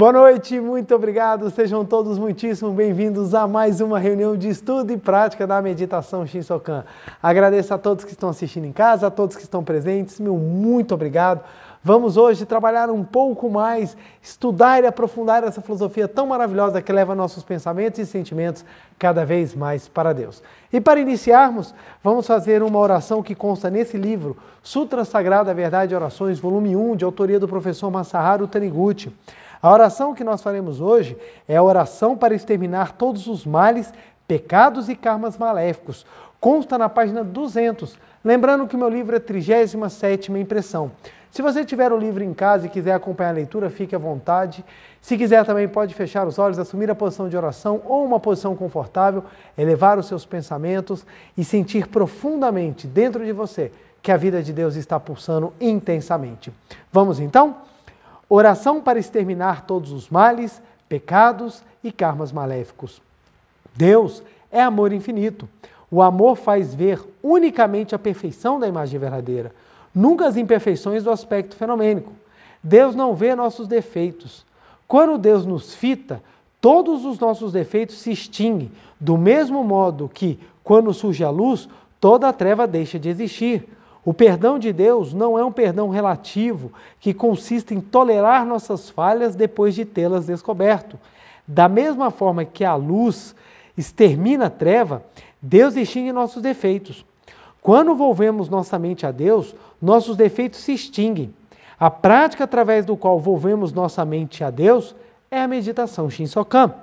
Boa noite, muito obrigado. Sejam todos muitíssimo bem-vindos a mais uma reunião de estudo e prática da meditação Shinsokan. Agradeço a todos que estão assistindo em casa, a todos que estão presentes. Meu muito obrigado. Vamos hoje trabalhar um pouco mais, estudar e aprofundar essa filosofia tão maravilhosa que leva nossos pensamentos e sentimentos cada vez mais para Deus. E para iniciarmos, vamos fazer uma oração que consta nesse livro, Sutra Sagrada Verdade e Orações, volume 1, de autoria do professor Masaharu Taniguchi. A oração que nós faremos hoje é a oração para exterminar todos os males, pecados e karmas maléficos. Consta na página 200. Lembrando que meu livro é 37ª impressão. Se você tiver o livro em casa e quiser acompanhar a leitura, fique à vontade. Se quiser também pode fechar os olhos, assumir a posição de oração ou uma posição confortável, elevar os seus pensamentos e sentir profundamente dentro de você que a vida de Deus está pulsando intensamente. Vamos então? oração para exterminar todos os males, pecados e karmas maléficos. Deus é amor infinito. O amor faz ver unicamente a perfeição da imagem verdadeira, nunca as imperfeições do aspecto fenomênico. Deus não vê nossos defeitos. Quando Deus nos fita, todos os nossos defeitos se extinguem, do mesmo modo que, quando surge a luz, toda a treva deixa de existir. O perdão de Deus não é um perdão relativo que consiste em tolerar nossas falhas depois de tê-las descoberto. Da mesma forma que a luz extermina a treva, Deus extingue nossos defeitos. Quando volvemos nossa mente a Deus, nossos defeitos se extinguem. A prática através do qual volvemos nossa mente a Deus é a meditação Shinsokan.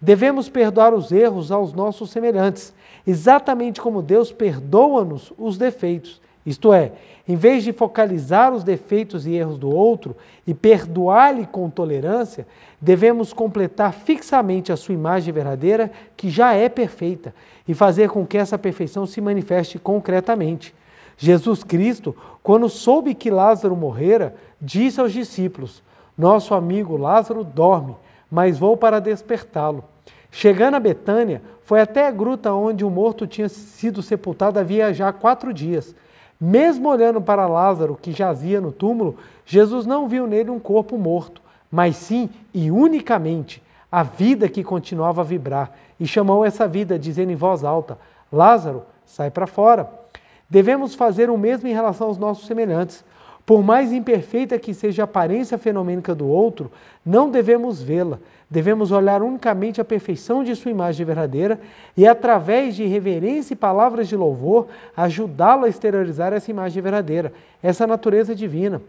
Devemos perdoar os erros aos nossos semelhantes, exatamente como Deus perdoa-nos os defeitos. Isto é, em vez de focalizar os defeitos e erros do outro e perdoar-lhe com tolerância, devemos completar fixamente a sua imagem verdadeira, que já é perfeita, e fazer com que essa perfeição se manifeste concretamente. Jesus Cristo, quando soube que Lázaro morrera, disse aos discípulos: Nosso amigo Lázaro dorme, mas vou para despertá-lo. Chegando a Betânia, foi até a gruta onde o morto tinha sido sepultado havia já quatro dias. Mesmo olhando para Lázaro, que jazia no túmulo, Jesus não viu nele um corpo morto, mas sim e unicamente a vida que continuava a vibrar, e chamou essa vida, dizendo em voz alta: Lázaro, sai para fora. Devemos fazer o mesmo em relação aos nossos semelhantes. Por mais imperfeita que seja a aparência fenomênica do outro, não devemos vê-la. Devemos olhar unicamente a perfeição de sua imagem verdadeira e, através de reverência e palavras de louvor, ajudá-lo a exteriorizar essa imagem verdadeira, essa natureza divina.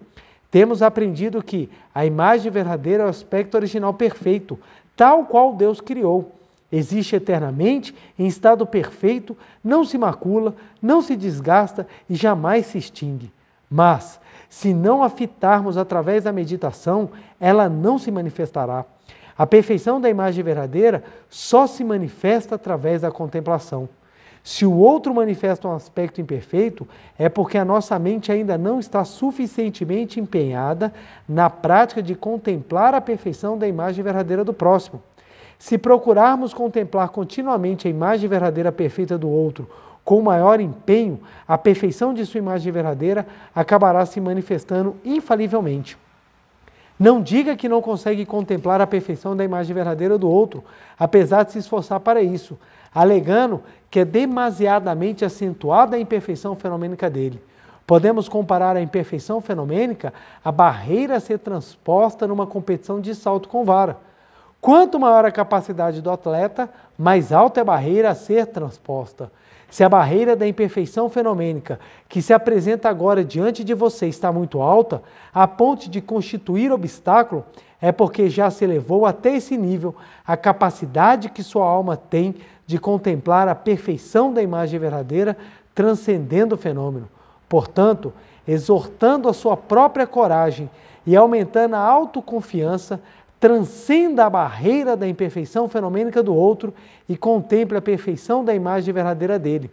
Temos aprendido que a imagem verdadeira é o aspecto original perfeito, tal qual Deus criou. Existe eternamente, em estado perfeito, não se macula, não se desgasta e jamais se extingue. Mas, se não a fitarmos através da meditação, ela não se manifestará. A perfeição da imagem verdadeira só se manifesta através da contemplação. Se o outro manifesta um aspecto imperfeito, é porque a nossa mente ainda não está suficientemente empenhada na prática de contemplar a perfeição da imagem verdadeira do próximo. Se procurarmos contemplar continuamente a imagem verdadeira perfeita do outro, com maior empenho, a perfeição de sua imagem verdadeira acabará se manifestando infalivelmente. Não diga que não consegue contemplar a perfeição da imagem verdadeira do outro, apesar de se esforçar para isso, alegando que é demasiadamente acentuada a imperfeição fenomênica dele. Podemos comparar a imperfeição fenomênica à barreira a ser transposta numa competição de salto com vara. Quanto maior a capacidade do atleta, mais alta é a barreira a ser transposta. Se a barreira da imperfeição fenomênica que se apresenta agora diante de você está muito alta, a ponto de constituir obstáculo, é porque já se elevou até esse nível a capacidade que sua alma tem de contemplar a perfeição da imagem verdadeira, transcendendo o fenômeno. Portanto, exortando a sua própria coragem e aumentando a autoconfiança, transcenda a barreira da imperfeição fenomênica do outro e contemple a perfeição da imagem verdadeira dele.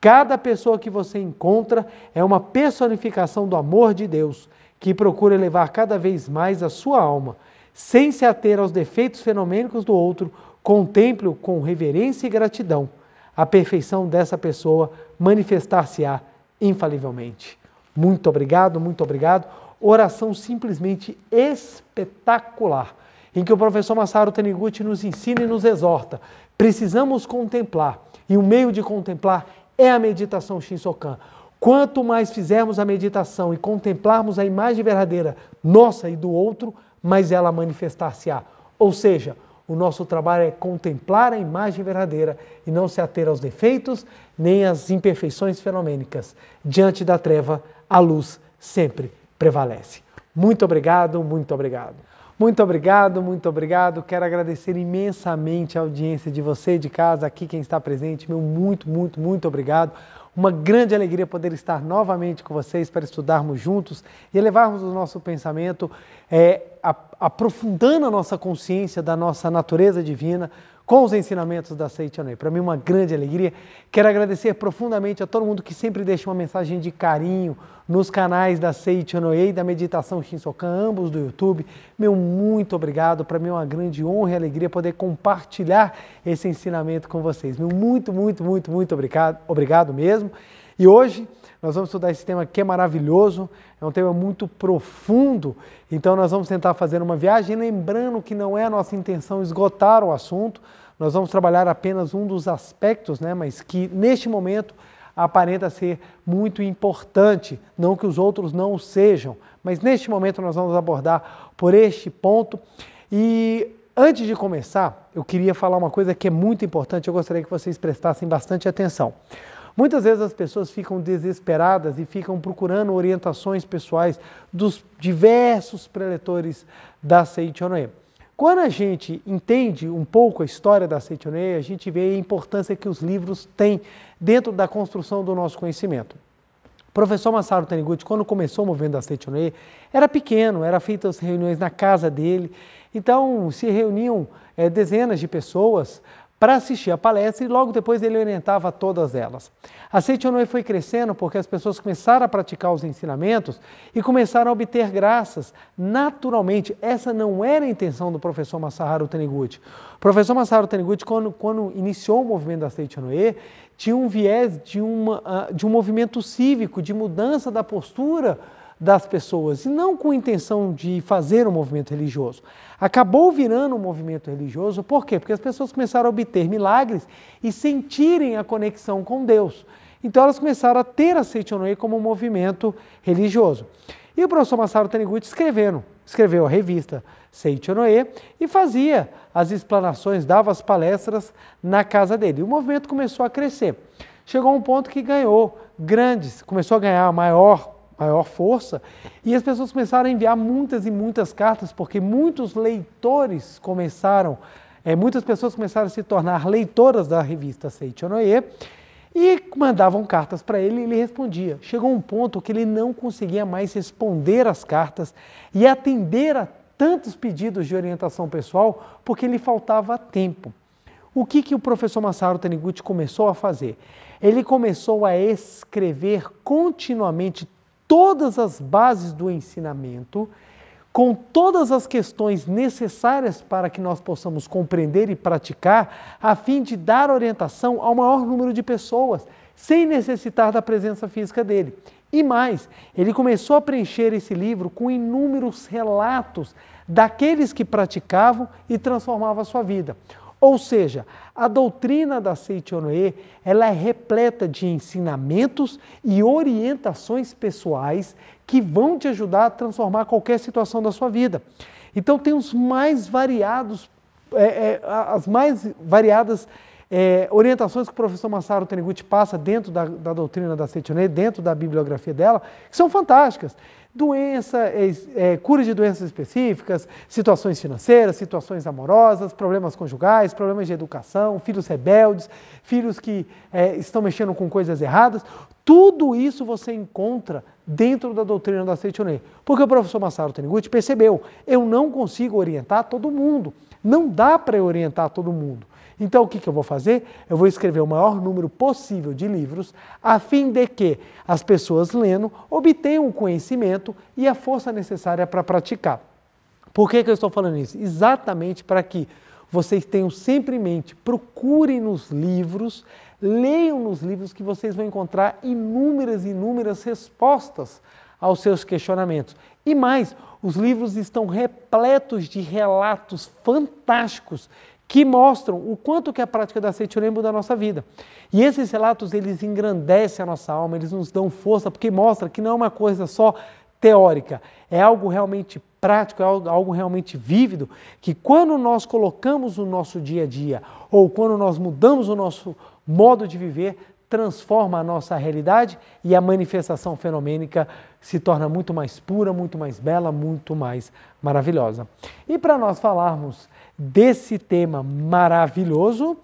Cada pessoa que você encontra é uma personificação do amor de Deus, que procura elevar cada vez mais a sua alma. Sem se ater aos defeitos fenomênicos do outro, contemple-o com reverência e gratidão. A perfeição dessa pessoa manifestar-se-á infalivelmente. Muito obrigado, muito obrigado oração simplesmente espetacular, em que o professor Masaru Taniguchi nos ensina e nos exorta. Precisamos contemplar, e o meio de contemplar é a meditação Shinsokan. Quanto mais fizermos a meditação e contemplarmos a imagem verdadeira nossa e do outro, mais ela manifestar-se-á. Ou seja, o nosso trabalho é contemplar a imagem verdadeira e não se ater aos defeitos nem às imperfeições fenomênicas. Diante da treva, a luz sempre prevalece. Muito obrigado, muito obrigado. Muito obrigado, muito obrigado. Quero agradecer imensamente a audiência de você de casa, aqui quem está presente. Meu muito, muito, muito obrigado. Uma grande alegria poder estar novamente com vocês para estudarmos juntos e elevarmos o nosso pensamento, é, aprofundando a nossa consciência da nossa natureza divina com os ensinamentos da Seitanei. Para mim, uma grande alegria. Quero agradecer profundamente a todo mundo que sempre deixa uma mensagem de carinho nos canais da Seitanei e da Meditação Shinsokan, ambos do YouTube. Meu muito obrigado. Para mim, é uma grande honra e alegria poder compartilhar esse ensinamento com vocês. Meu muito, muito, muito, muito obrigado, obrigado mesmo. E hoje nós vamos estudar esse tema que é maravilhoso, é um tema muito profundo, então nós vamos tentar fazer uma viagem, lembrando que não é a nossa intenção esgotar o assunto, nós vamos trabalhar apenas um dos aspectos, né, mas que neste momento aparenta ser muito importante, não que os outros não o sejam, mas neste momento nós vamos abordar por este ponto. E antes de começar, eu queria falar uma coisa que é muito importante, eu gostaria que vocês prestassem bastante atenção. Muitas vezes as pessoas ficam desesperadas e ficam procurando orientações pessoais dos diversos preletores da Seichonoe. Quando a gente entende um pouco a história da Seichonoe, a gente vê a importância que os livros têm dentro da construção do nosso conhecimento professor Massaro Taniguchi, quando começou o movimento da Seichonoe, era pequeno, era feita as reuniões na casa dele. Então, se reuniam é, dezenas de pessoas para assistir a palestra e logo depois ele orientava todas elas. A Seitonoi foi crescendo porque as pessoas começaram a praticar os ensinamentos e começaram a obter graças naturalmente. Essa não era a intenção do professor Masaharu Taniguchi. O professor Masaharu Taniguchi, quando, quando iniciou o movimento da Seitonoi, tinha um viés de, uma, ah, de um movimento cívico, de mudança da postura das pessoas e não com intenção de fazer um movimento religioso. Acabou virando um movimento religioso, por quê? Porque as pessoas começaram a obter milagres e sentirem a conexão com Deus. Então elas começaram a ter a Seitonoi como um movimento religioso. E o professor Massaro Taniguchi escrevendo, escreveu a revista Seichonoe e fazia as explanações, dava as palestras na casa dele. E o movimento começou a crescer. Chegou a um ponto que ganhou grandes, começou a ganhar maior maior força, e as pessoas começaram a enviar muitas e muitas cartas, porque muitos leitores começaram, é, muitas pessoas começaram a se tornar leitoras da revista Seichonoye, e mandavam cartas para ele e ele respondia. Chegou um ponto que ele não conseguia mais responder as cartas e atender a tantos pedidos de orientação pessoal porque lhe faltava tempo. O que, que o professor Masaru Taniguchi começou a fazer? Ele começou a escrever continuamente todas as bases do ensinamento, com todas as questões necessárias para que nós possamos compreender e praticar, a fim de dar orientação ao maior número de pessoas, sem necessitar da presença física dele. E mais, ele começou a preencher esse livro com inúmeros relatos daqueles que praticavam e transformavam a sua vida. Ou seja, a doutrina da Seichonoe, ela é repleta de ensinamentos e orientações pessoais que vão te ajudar a transformar qualquer situação da sua vida. Então tem os mais variados, é, é, as mais variadas é, orientações que o professor Massaro Teneguti passa dentro da, da doutrina da Setionei, dentro da bibliografia dela, que são fantásticas. Doença, é, é, cura de doenças específicas, situações financeiras, situações amorosas, problemas conjugais, problemas de educação, filhos rebeldes, filhos que é, estão mexendo com coisas erradas. Tudo isso você encontra dentro da doutrina da Setionei. Porque o professor Massaro Taniguchi percebeu, eu não consigo orientar todo mundo. Não dá para orientar todo mundo. Então o que, que eu vou fazer? Eu vou escrever o maior número possível de livros, a fim de que as pessoas lendo obtenham o conhecimento e a força necessária para praticar. Por que, que eu estou falando isso? Exatamente para que vocês tenham sempre em mente, procurem nos livros, leiam nos livros que vocês vão encontrar inúmeras, inúmeras respostas aos seus questionamentos. E mais, os livros estão repletos de relatos fantásticos que mostram o quanto que a prática da eu lembro da nossa vida. E esses relatos, eles engrandecem a nossa alma, eles nos dão força, porque mostra que não é uma coisa só teórica, é algo realmente prático, é algo realmente vívido, que quando nós colocamos o nosso dia a dia, ou quando nós mudamos o nosso modo de viver, transforma a nossa realidade e a manifestação fenomênica se torna muito mais pura, muito mais bela, muito mais maravilhosa. E para nós falarmos desse tema maravilhoso.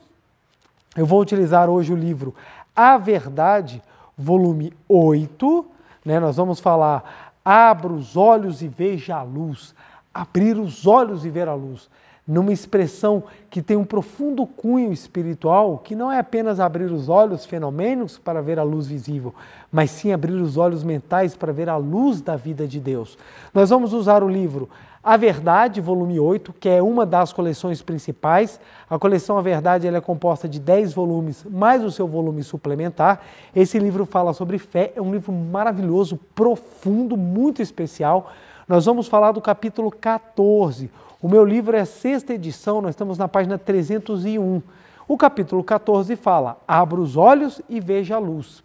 Eu vou utilizar hoje o livro A Verdade, volume 8. Né? Nós vamos falar Abra os olhos e veja a luz. Abrir os olhos e ver a luz. Numa expressão que tem um profundo cunho espiritual, que não é apenas abrir os olhos fenômenos para ver a luz visível, mas sim abrir os olhos mentais para ver a luz da vida de Deus. Nós vamos usar o livro a Verdade, volume 8, que é uma das coleções principais. A coleção A Verdade é composta de 10 volumes, mais o seu volume suplementar. Esse livro fala sobre fé, é um livro maravilhoso, profundo, muito especial. Nós vamos falar do capítulo 14. O meu livro é a sexta edição, nós estamos na página 301. O capítulo 14 fala: Abra os olhos e veja a luz.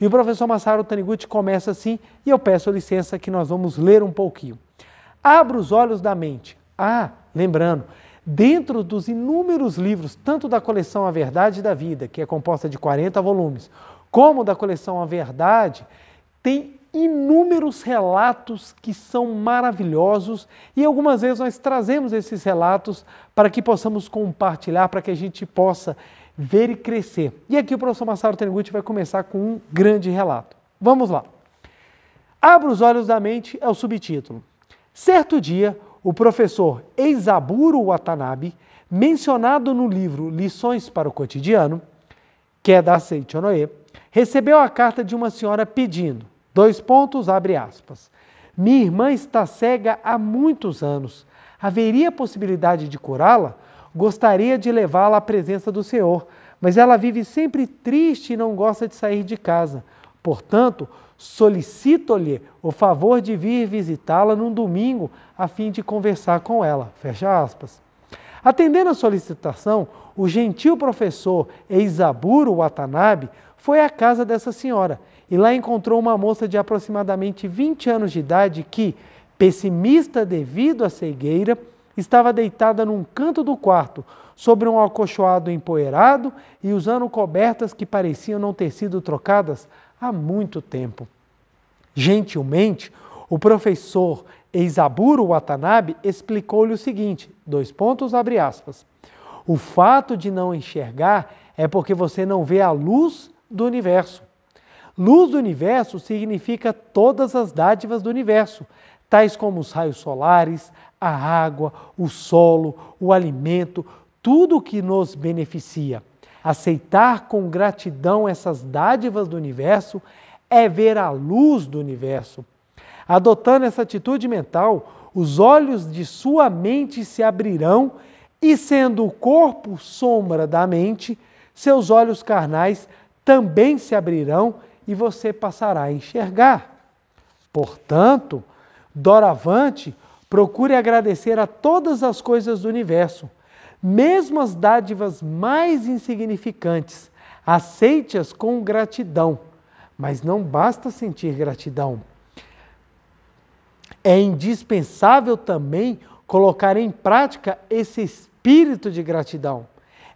E o professor Masaru Taniguchi começa assim, e eu peço licença que nós vamos ler um pouquinho. Abra os olhos da mente. Ah, lembrando, dentro dos inúmeros livros, tanto da coleção A Verdade da Vida, que é composta de 40 volumes, como da coleção A Verdade, tem inúmeros relatos que são maravilhosos e algumas vezes nós trazemos esses relatos para que possamos compartilhar, para que a gente possa ver e crescer. E aqui o professor Massaro Taniguchi vai começar com um grande relato. Vamos lá. Abra os olhos da mente é o subtítulo. Certo dia, o professor Eizaburo Watanabe, mencionado no livro Lições para o Cotidiano, que é da Seichonoe, recebeu a carta de uma senhora pedindo, dois pontos, abre aspas, minha irmã está cega há muitos anos. Haveria possibilidade de curá-la? Gostaria de levá-la à presença do Senhor, mas ela vive sempre triste e não gosta de sair de casa. Portanto, solicito-lhe o favor de vir visitá-la num domingo a fim de conversar com ela. Fecha aspas. Atendendo à solicitação, o gentil professor Eisaburo Watanabe foi à casa dessa senhora e lá encontrou uma moça de aproximadamente 20 anos de idade que, pessimista devido à cegueira, estava deitada num canto do quarto, sobre um alcochoado empoeirado e usando cobertas que pareciam não ter sido trocadas há muito tempo. Gentilmente, o professor Eizaburo Watanabe explicou-lhe o seguinte: dois pontos, abre aspas. O fato de não enxergar é porque você não vê a luz do universo. Luz do universo significa todas as dádivas do universo, tais como os raios solares, a água, o solo, o alimento, tudo o que nos beneficia. Aceitar com gratidão essas dádivas do universo é ver a luz do universo. Adotando essa atitude mental, os olhos de sua mente se abrirão e, sendo o corpo sombra da mente, seus olhos carnais também se abrirão e você passará a enxergar. Portanto, doravante, procure agradecer a todas as coisas do universo mesmo as dádivas mais insignificantes. Aceite-as com gratidão, mas não basta sentir gratidão. É indispensável também colocar em prática esse espírito de gratidão.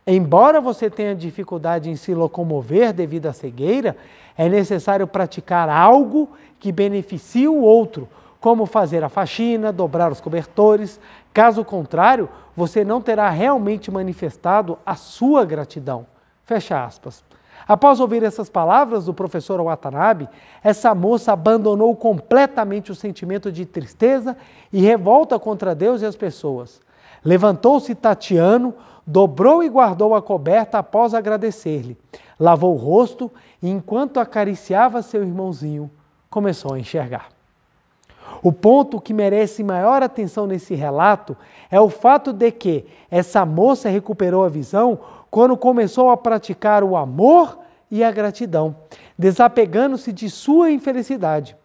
Embora você tenha dificuldade em se locomover devido à cegueira, é necessário praticar algo que beneficie o outro, como fazer a faxina, dobrar os cobertores, Caso contrário, você não terá realmente manifestado a sua gratidão. Fecha aspas. Após ouvir essas palavras do professor Watanabe, essa moça abandonou completamente o sentimento de tristeza e revolta contra Deus e as pessoas. Levantou-se Tatiano, dobrou e guardou a coberta após agradecer-lhe. Lavou o rosto e, enquanto acariciava seu irmãozinho, começou a enxergar. O ponto que merece maior atenção nesse relato é o fato de que essa moça recuperou a visão quando começou a praticar o amor e a gratidão, desapegando-se de sua infelicidade.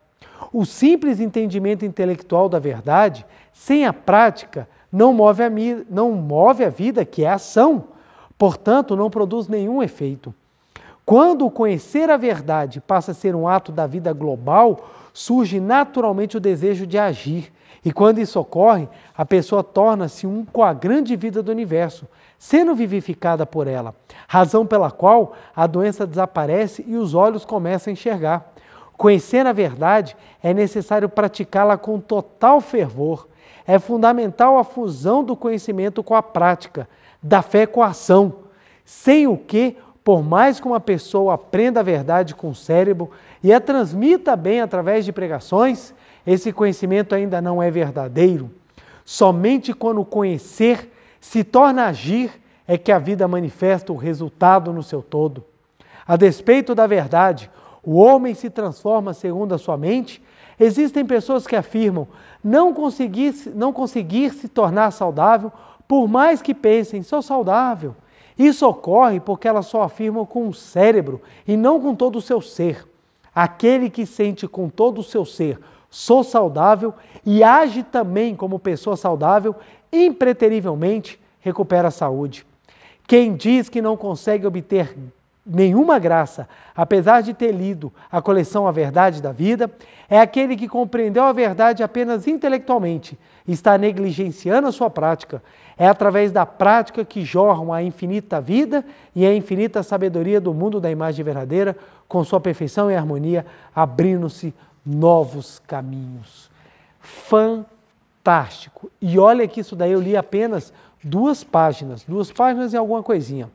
O simples entendimento intelectual da verdade, sem a prática, não move a, não move a vida, que é ação, portanto, não produz nenhum efeito. Quando conhecer a verdade passa a ser um ato da vida global, surge naturalmente o desejo de agir. E quando isso ocorre, a pessoa torna-se um com a grande vida do universo, sendo vivificada por ela, razão pela qual a doença desaparece e os olhos começam a enxergar. Conhecer a verdade é necessário praticá-la com total fervor. É fundamental a fusão do conhecimento com a prática, da fé com a ação, sem o que, por mais que uma pessoa aprenda a verdade com o cérebro, e a transmita bem através de pregações, esse conhecimento ainda não é verdadeiro. Somente quando conhecer se torna agir é que a vida manifesta o resultado no seu todo. A despeito da verdade, o homem se transforma segundo a sua mente. Existem pessoas que afirmam não conseguir, não conseguir se tornar saudável, por mais que pensem, sou saudável. Isso ocorre porque elas só afirmam com o cérebro e não com todo o seu ser. Aquele que sente com todo o seu ser, sou saudável e age também como pessoa saudável, impreterivelmente recupera a saúde. Quem diz que não consegue obter nenhuma graça, apesar de ter lido a coleção A Verdade da Vida, é aquele que compreendeu a verdade apenas intelectualmente e está negligenciando a sua prática. É através da prática que jorram a infinita vida e a infinita sabedoria do mundo da imagem verdadeira, com sua perfeição e harmonia, abrindo-se novos caminhos. Fantástico! E olha que isso daí eu li apenas duas páginas, duas páginas e alguma coisinha.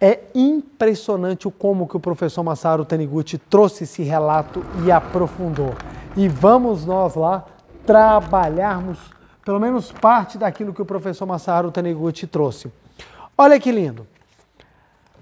É impressionante o como que o professor Massaro Taniguchi trouxe esse relato e aprofundou. E vamos nós lá trabalharmos pelo menos parte daquilo que o professor Massaro Taniguchi trouxe. Olha que lindo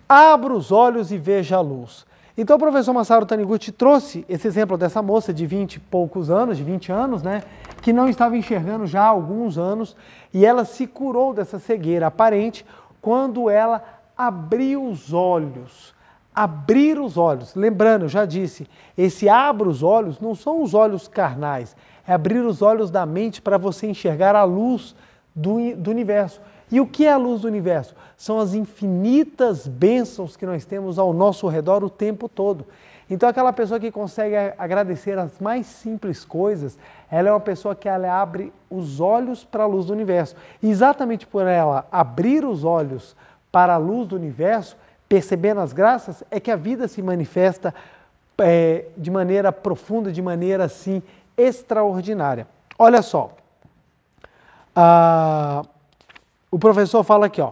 abra os olhos e veja a luz. Então o professor Masaru Taniguchi trouxe esse exemplo dessa moça de 20 e poucos anos, de 20 anos, né, que não estava enxergando já há alguns anos, e ela se curou dessa cegueira aparente quando ela abriu os olhos. Abrir os olhos. Lembrando, eu já disse, esse abra os olhos não são os olhos carnais, é abrir os olhos da mente para você enxergar a luz do, do universo. E o que é a luz do universo? São as infinitas bênçãos que nós temos ao nosso redor o tempo todo. Então, aquela pessoa que consegue agradecer as mais simples coisas, ela é uma pessoa que ela abre os olhos para a luz do universo. E exatamente por ela abrir os olhos para a luz do universo, percebendo as graças, é que a vida se manifesta é, de maneira profunda, de maneira assim extraordinária. Olha só. Ah, o professor fala aqui, ó.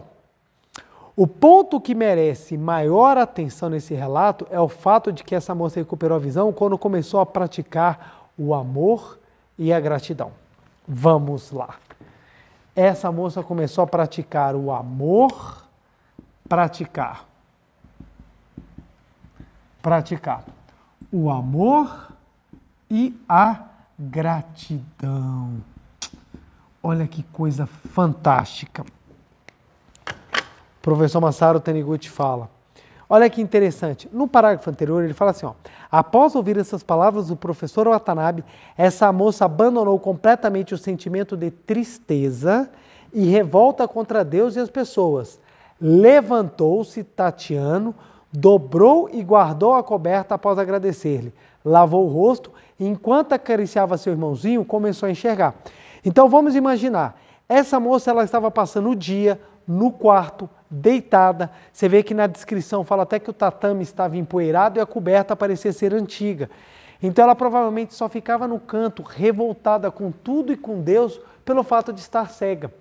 O ponto que merece maior atenção nesse relato é o fato de que essa moça recuperou a visão quando começou a praticar o amor e a gratidão. Vamos lá. Essa moça começou a praticar o amor, praticar. Praticar o amor e a gratidão. Olha que coisa fantástica. O professor Massaro Taniguchi fala. Olha que interessante. No parágrafo anterior, ele fala assim: ó, após ouvir essas palavras do professor Watanabe, essa moça abandonou completamente o sentimento de tristeza e revolta contra Deus e as pessoas. Levantou-se Tatiano, dobrou e guardou a coberta após agradecer-lhe. Lavou o rosto e, enquanto acariciava seu irmãozinho, começou a enxergar. Então vamos imaginar, essa moça ela estava passando o dia no quarto, deitada. Você vê que na descrição fala até que o tatame estava empoeirado e a coberta parecia ser antiga. Então ela provavelmente só ficava no canto, revoltada com tudo e com Deus pelo fato de estar cega.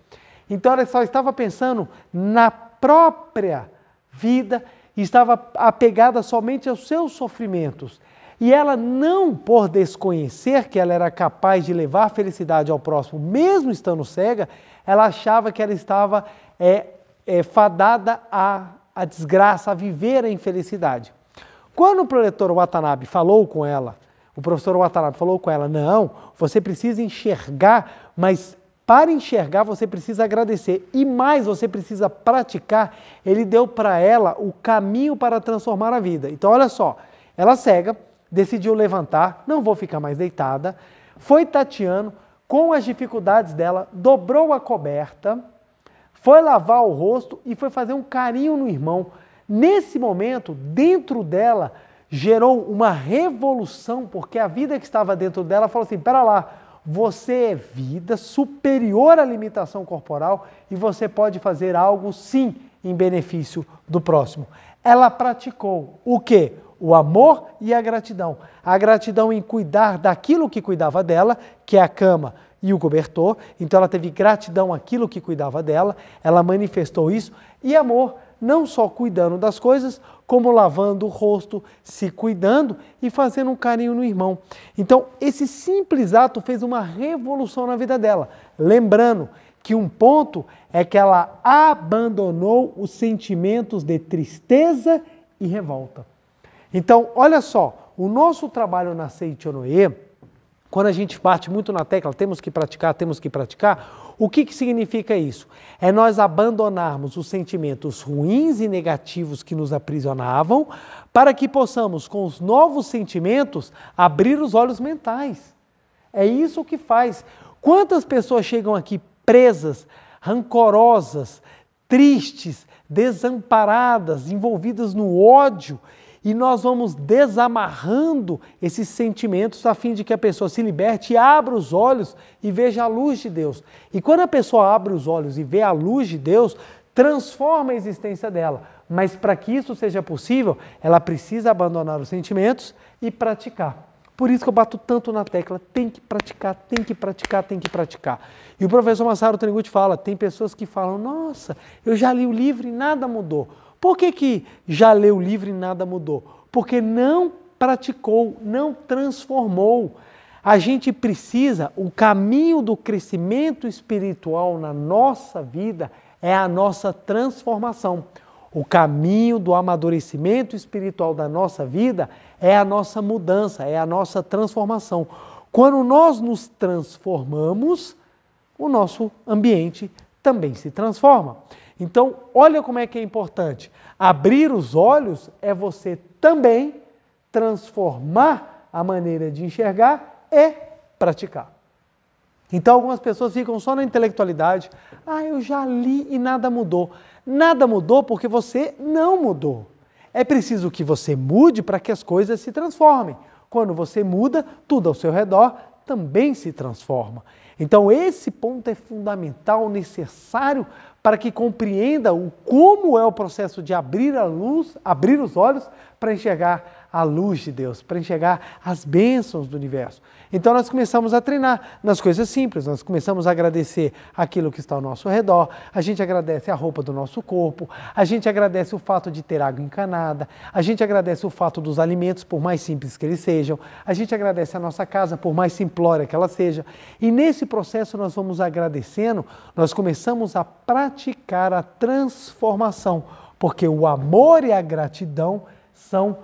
Então ela só estava pensando na própria vida estava apegada somente aos seus sofrimentos e ela não por desconhecer que ela era capaz de levar felicidade ao próximo, mesmo estando cega, ela achava que ela estava é, é, fadada à, à desgraça, a viver a infelicidade. Quando o proletor Watanabe falou com ela, o professor Watanabe falou com ela: não, você precisa enxergar, mas para enxergar você precisa agradecer e mais você precisa praticar. Ele deu para ela o caminho para transformar a vida. Então, olha só, ela cega, decidiu levantar, não vou ficar mais deitada, foi tateando, com as dificuldades dela, dobrou a coberta, foi lavar o rosto e foi fazer um carinho no irmão. Nesse momento, dentro dela, gerou uma revolução, porque a vida que estava dentro dela falou assim: pera lá, você é vida superior à limitação corporal e você pode fazer algo sim em benefício do próximo. Ela praticou o que? o amor e a gratidão. A gratidão em cuidar daquilo que cuidava dela, que é a cama e o cobertor. Então ela teve gratidão aquilo que cuidava dela, ela manifestou isso. E amor, não só cuidando das coisas, como lavando o rosto, se cuidando e fazendo um carinho no irmão. Então, esse simples ato fez uma revolução na vida dela. Lembrando que um ponto é que ela abandonou os sentimentos de tristeza e revolta. Então, olha só, o nosso trabalho na Seichonoe, quando a gente bate muito na tecla, temos que praticar, temos que praticar, o que, que significa isso? É nós abandonarmos os sentimentos ruins e negativos que nos aprisionavam, para que possamos, com os novos sentimentos, abrir os olhos mentais. É isso que faz. Quantas pessoas chegam aqui presas, rancorosas, tristes, desamparadas, envolvidas no ódio e nós vamos desamarrando esses sentimentos a fim de que a pessoa se liberte e abra os olhos e veja a luz de Deus. E quando a pessoa abre os olhos e vê a luz de Deus, transforma a existência dela. Mas para que isso seja possível, ela precisa abandonar os sentimentos e praticar. Por isso que eu bato tanto na tecla, tem que praticar, tem que praticar, tem que praticar. E o professor Massaro Triguti fala, tem pessoas que falam, nossa, eu já li o livro e nada mudou. Por que, que já leu o livro e nada mudou? Porque não praticou, não transformou. A gente precisa, o caminho do crescimento espiritual na nossa vida é a nossa transformação. O caminho do amadurecimento espiritual da nossa vida é a nossa mudança, é a nossa transformação. Quando nós nos transformamos, o nosso ambiente também se transforma. Então, olha como é que é importante. Abrir os olhos é você também transformar a maneira de enxergar e praticar. Então, algumas pessoas ficam só na intelectualidade. Ah, eu já li e nada mudou. Nada mudou porque você não mudou. É preciso que você mude para que as coisas se transformem. Quando você muda, tudo ao seu redor também se transforma. Então, esse ponto é fundamental, necessário para que compreenda o como é o processo de abrir a luz, abrir os olhos para enxergar a luz de Deus, para enxergar as bênçãos do universo. Então nós começamos a treinar nas coisas simples, nós começamos a agradecer aquilo que está ao nosso redor, a gente agradece a roupa do nosso corpo, a gente agradece o fato de ter água encanada, a gente agradece o fato dos alimentos, por mais simples que eles sejam, a gente agradece a nossa casa, por mais simplória que ela seja. E nesse processo nós vamos agradecendo, nós começamos a praticar a transformação, porque o amor e a gratidão são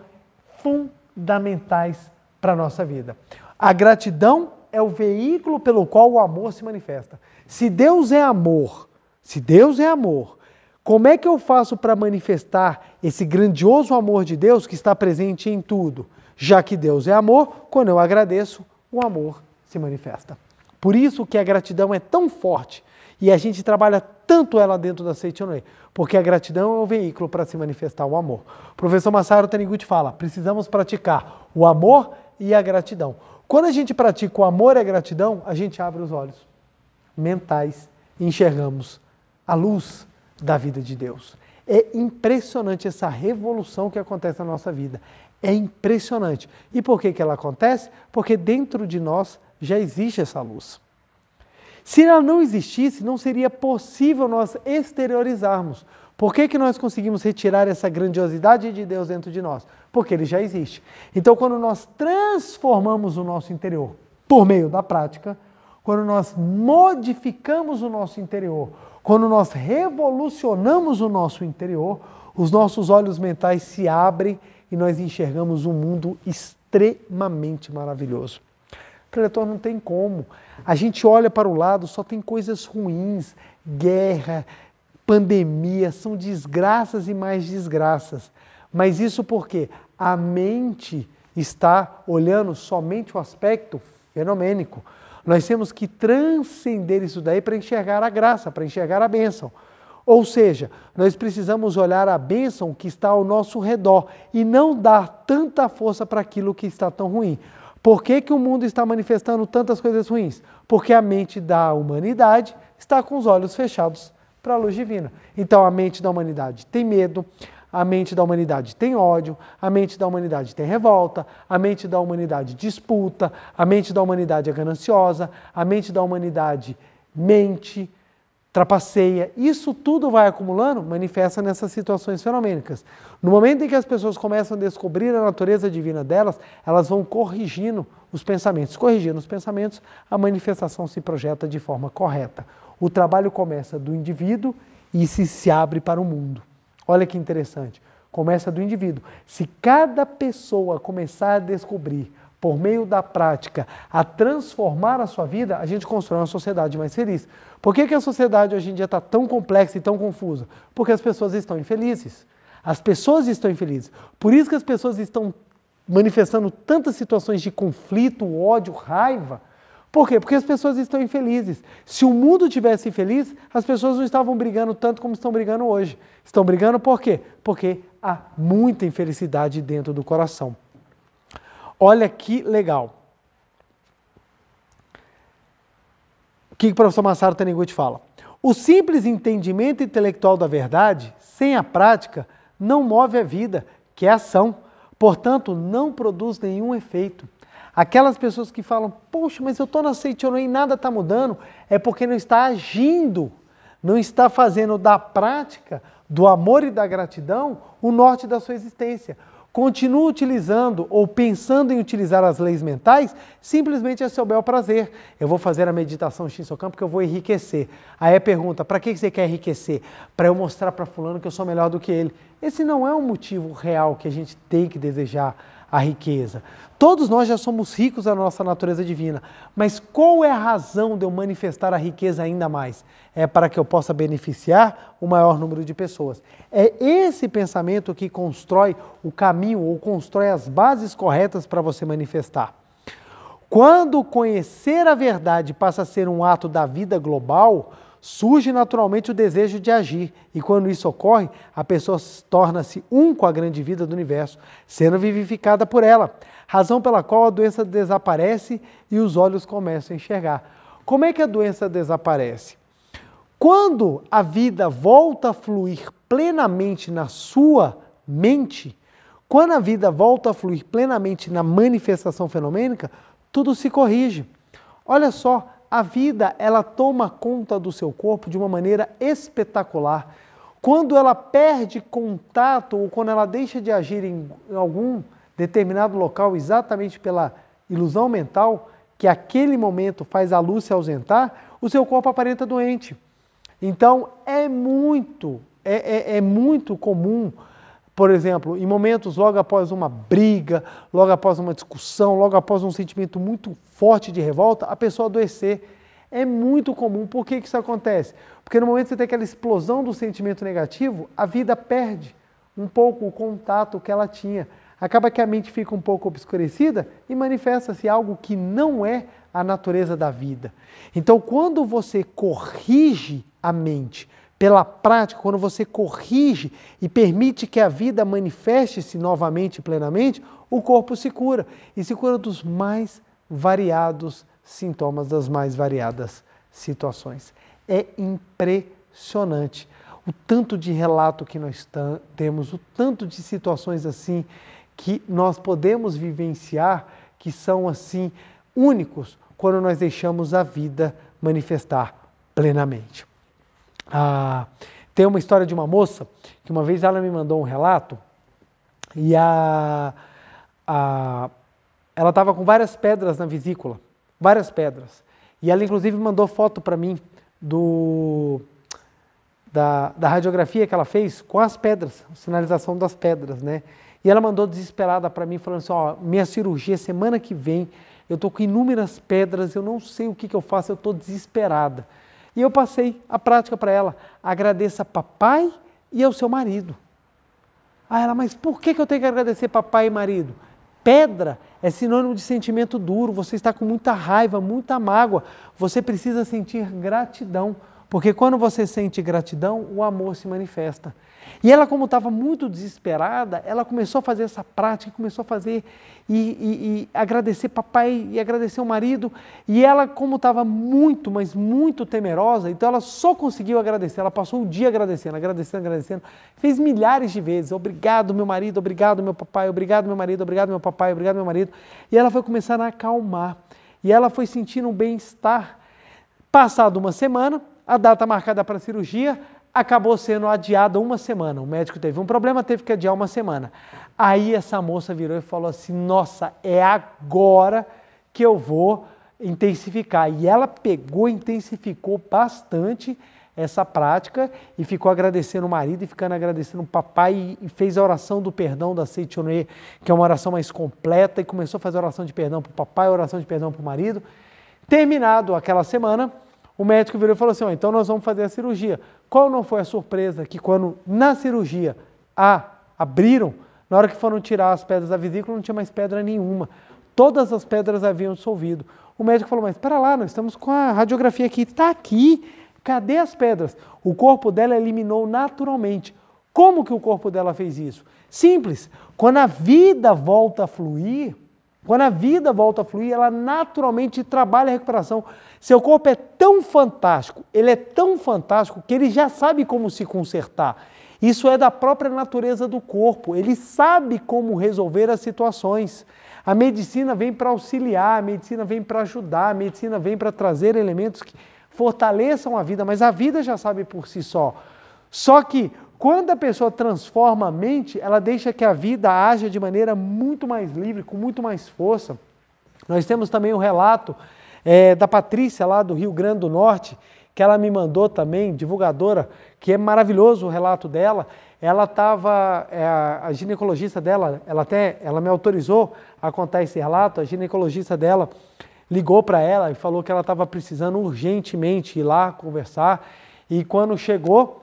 fundamentais para a nossa vida. A gratidão é o veículo pelo qual o amor se manifesta. Se Deus é amor, se Deus é amor, como é que eu faço para manifestar esse grandioso amor de Deus que está presente em tudo? Já que Deus é amor, quando eu agradeço, o amor se manifesta. Por isso que a gratidão é tão forte e a gente trabalha tanto ela dentro da Seitonei, porque a gratidão é o veículo para se manifestar o amor. O professor Masaru Taniguchi fala: precisamos praticar o amor e a gratidão. Quando a gente pratica o amor e a gratidão, a gente abre os olhos mentais e enxergamos a luz da vida de Deus. É impressionante essa revolução que acontece na nossa vida. É impressionante. E por que, que ela acontece? Porque dentro de nós já existe essa luz. Se ela não existisse, não seria possível nós exteriorizarmos. Por que, que nós conseguimos retirar essa grandiosidade de Deus dentro de nós? Porque ele já existe. Então, quando nós transformamos o nosso interior por meio da prática, quando nós modificamos o nosso interior, quando nós revolucionamos o nosso interior, os nossos olhos mentais se abrem e nós enxergamos um mundo extremamente maravilhoso. Teletor não tem como. A gente olha para o lado, só tem coisas ruins, guerra, pandemia, são desgraças e mais desgraças. Mas isso porque a mente está olhando somente o aspecto fenomênico. Nós temos que transcender isso daí para enxergar a graça, para enxergar a bênção. Ou seja, nós precisamos olhar a bênção que está ao nosso redor e não dar tanta força para aquilo que está tão ruim. Por que, que o mundo está manifestando tantas coisas ruins? Porque a mente da humanidade está com os olhos fechados para a luz divina. Então a mente da humanidade tem medo, a mente da humanidade tem ódio, a mente da humanidade tem revolta, a mente da humanidade disputa, a mente da humanidade é gananciosa, a mente da humanidade mente, trapaceia. Isso tudo vai acumulando, manifesta nessas situações fenomênicas. No momento em que as pessoas começam a descobrir a natureza divina delas, elas vão corrigindo os pensamentos. Corrigindo os pensamentos, a manifestação se projeta de forma correta. O trabalho começa do indivíduo e se, se abre para o mundo. Olha que interessante. Começa do indivíduo. Se cada pessoa começar a descobrir por meio da prática, a transformar a sua vida, a gente constrói uma sociedade mais feliz. Por que, que a sociedade hoje em dia está tão complexa e tão confusa? Porque as pessoas estão infelizes. As pessoas estão infelizes. Por isso que as pessoas estão manifestando tantas situações de conflito, ódio, raiva. Por quê? Porque as pessoas estão infelizes. Se o mundo tivesse feliz, as pessoas não estavam brigando tanto como estão brigando hoje. Estão brigando por quê? Porque há muita infelicidade dentro do coração. Olha que legal. O que o professor Massaro Taniguchi fala? O simples entendimento intelectual da verdade, sem a prática, não move a vida, que é ação. Portanto, não produz nenhum efeito. Aquelas pessoas que falam, poxa, mas eu estou na Seitonã e nada está mudando, é porque não está agindo, não está fazendo da prática, do amor e da gratidão, o norte da sua existência continua utilizando ou pensando em utilizar as leis mentais simplesmente é seu bel prazer. Eu vou fazer a meditação Shinso porque eu vou enriquecer. Aí a pergunta, para que você quer enriquecer? Para eu mostrar para fulano que eu sou melhor do que ele. Esse não é um motivo real que a gente tem que desejar a riqueza. Todos nós já somos ricos da nossa natureza divina, mas qual é a razão de eu manifestar a riqueza ainda mais? É para que eu possa beneficiar o maior número de pessoas. É esse pensamento que constrói o caminho ou constrói as bases corretas para você manifestar. Quando conhecer a verdade passa a ser um ato da vida global, surge naturalmente o desejo de agir, e quando isso ocorre, a pessoa torna-se um com a grande vida do universo, sendo vivificada por ela, razão pela qual a doença desaparece e os olhos começam a enxergar. Como é que a doença desaparece? Quando a vida volta a fluir plenamente na sua mente, quando a vida volta a fluir plenamente na manifestação fenomênica, tudo se corrige. Olha só, a vida ela toma conta do seu corpo de uma maneira espetacular. Quando ela perde contato ou quando ela deixa de agir em algum determinado local exatamente pela ilusão mental que aquele momento faz a luz se ausentar, o seu corpo aparenta doente. Então é muito, é, é, é muito comum por exemplo, em momentos logo após uma briga, logo após uma discussão, logo após um sentimento muito forte de revolta, a pessoa adoecer. É muito comum. Por que isso acontece? Porque no momento que você tem aquela explosão do sentimento negativo, a vida perde um pouco o contato que ela tinha. Acaba que a mente fica um pouco obscurecida e manifesta-se algo que não é a natureza da vida. Então, quando você corrige a mente pela prática, quando você corrige e permite que a vida manifeste-se novamente plenamente, o corpo se cura e se cura dos mais variados sintomas, das mais variadas situações. É impressionante o tanto de relato que nós temos, o tanto de situações assim que nós podemos vivenciar que são assim únicos quando nós deixamos a vida manifestar plenamente. Ah, tem uma história de uma moça que uma vez ela me mandou um relato e a, a ela estava com várias pedras na vesícula, várias pedras. E ela inclusive mandou foto para mim do da, da radiografia que ela fez com as pedras, sinalização das pedras, né? E ela mandou desesperada para mim falando assim: ó, minha cirurgia semana que vem, eu tô com inúmeras pedras, eu não sei o que, que eu faço, eu tô desesperada. E eu passei a prática para ela. Agradeça papai e ao seu marido. Ah, ela, mas por que, que eu tenho que agradecer papai e marido? Pedra é sinônimo de sentimento duro, você está com muita raiva, muita mágoa, você precisa sentir gratidão. Porque quando você sente gratidão, o amor se manifesta. E ela, como estava muito desesperada, ela começou a fazer essa prática, começou a fazer e, e, e agradecer papai e agradecer o marido. E ela, como estava muito, mas muito temerosa, então ela só conseguiu agradecer. Ela passou o dia agradecendo, agradecendo, agradecendo. Fez milhares de vezes: obrigado, meu marido, obrigado, meu papai, obrigado, meu marido, obrigado, meu papai, obrigado, meu marido. E ela foi começando a acalmar. E ela foi sentindo um bem-estar. Passado uma semana, a data marcada para a cirurgia acabou sendo adiada uma semana. O médico teve um problema, teve que adiar uma semana. Aí essa moça virou e falou assim: Nossa, é agora que eu vou intensificar. E ela pegou, intensificou bastante essa prática e ficou agradecendo o marido e ficando agradecendo o papai e fez a oração do perdão da Seitonê, que é uma oração mais completa, e começou a fazer oração de perdão para o papai, oração de perdão para o marido. Terminado aquela semana, o médico virou e falou assim: oh, então nós vamos fazer a cirurgia. Qual não foi a surpresa que, quando na cirurgia a abriram, na hora que foram tirar as pedras da vesícula, não tinha mais pedra nenhuma. Todas as pedras haviam dissolvido. O médico falou: Mas para lá, nós estamos com a radiografia aqui. Está aqui. Cadê as pedras? O corpo dela eliminou naturalmente. Como que o corpo dela fez isso? Simples. Quando a vida volta a fluir, quando a vida volta a fluir, ela naturalmente trabalha a recuperação. Seu corpo é tão fantástico, ele é tão fantástico que ele já sabe como se consertar. Isso é da própria natureza do corpo, ele sabe como resolver as situações. A medicina vem para auxiliar, a medicina vem para ajudar, a medicina vem para trazer elementos que fortaleçam a vida, mas a vida já sabe por si só. Só que quando a pessoa transforma a mente, ela deixa que a vida haja de maneira muito mais livre, com muito mais força. Nós temos também o um relato é, da Patrícia, lá do Rio Grande do Norte, que ela me mandou também, divulgadora, que é maravilhoso o relato dela. Ela estava, é, a ginecologista dela, ela até, ela me autorizou a contar esse relato, a ginecologista dela ligou para ela e falou que ela estava precisando urgentemente ir lá conversar. E quando chegou,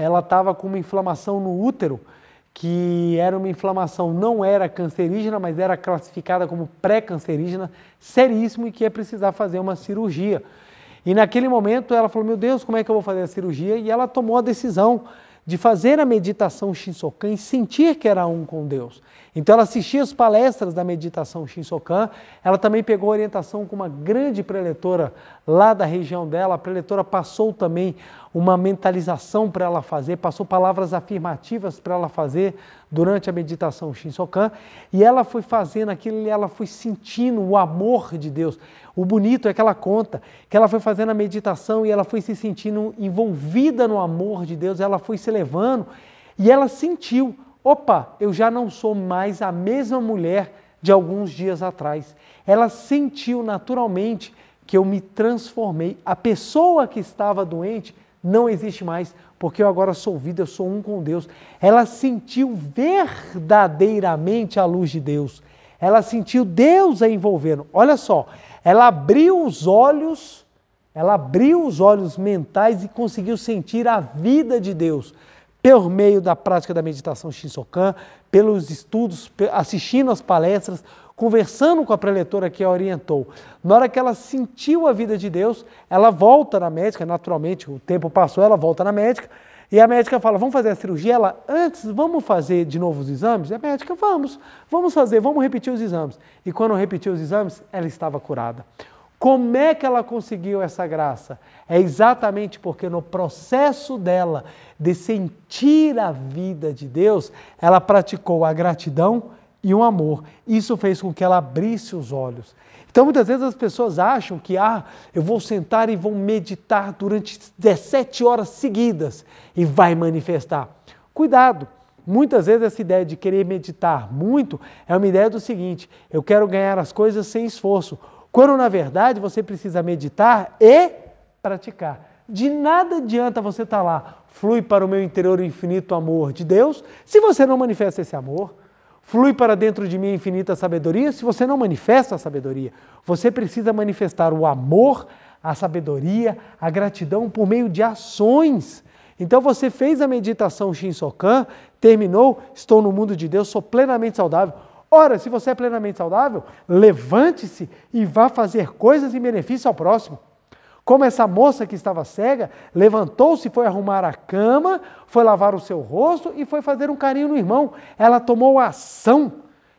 ela estava com uma inflamação no útero, que era uma inflamação não era cancerígena, mas era classificada como pré-cancerígena, seríssimo e que ia precisar fazer uma cirurgia. E naquele momento ela falou: Meu Deus, como é que eu vou fazer a cirurgia? E ela tomou a decisão de fazer a meditação Shinsokan e sentir que era um com Deus. Então ela assistia as palestras da meditação Shinsokan, ela também pegou orientação com uma grande preletora lá da região dela. A preletora passou também uma mentalização para ela fazer, passou palavras afirmativas para ela fazer durante a meditação Shinsokan, e ela foi fazendo aquilo e ela foi sentindo o amor de Deus, o bonito é que ela conta que ela foi fazendo a meditação e ela foi se sentindo envolvida no amor de Deus, ela foi se levando e ela sentiu: opa, eu já não sou mais a mesma mulher de alguns dias atrás. Ela sentiu naturalmente que eu me transformei. A pessoa que estava doente não existe mais, porque eu agora sou vida, eu sou um com Deus. Ela sentiu verdadeiramente a luz de Deus. Ela sentiu Deus a envolvendo. Olha só, ela abriu os olhos, ela abriu os olhos mentais e conseguiu sentir a vida de Deus por meio da prática da meditação Shinsokan, pelos estudos, assistindo às palestras, conversando com a preletora que a orientou. Na hora que ela sentiu a vida de Deus, ela volta na médica, naturalmente, o tempo passou, ela volta na médica, e a médica fala, vamos fazer a cirurgia? Ela, antes, vamos fazer de novo os exames? E a médica, vamos, vamos fazer, vamos repetir os exames. E quando repetiu os exames, ela estava curada. Como é que ela conseguiu essa graça? É exatamente porque no processo dela de sentir a vida de Deus, ela praticou a gratidão e o amor. Isso fez com que ela abrisse os olhos. Então muitas vezes as pessoas acham que ah, eu vou sentar e vou meditar durante 17 horas seguidas e vai manifestar. Cuidado. Muitas vezes essa ideia de querer meditar muito é uma ideia do seguinte: eu quero ganhar as coisas sem esforço. Quando na verdade você precisa meditar e praticar. De nada adianta você estar tá lá, flui para o meu interior o infinito amor de Deus, se você não manifesta esse amor, flui para dentro de mim a infinita sabedoria, se você não manifesta a sabedoria, você precisa manifestar o amor, a sabedoria, a gratidão por meio de ações. Então você fez a meditação Sokan, terminou, estou no mundo de Deus, sou plenamente saudável. Ora, se você é plenamente saudável, levante-se e vá fazer coisas em benefício ao próximo. Como essa moça que estava cega, levantou-se, foi arrumar a cama, foi lavar o seu rosto e foi fazer um carinho no irmão. Ela tomou ação.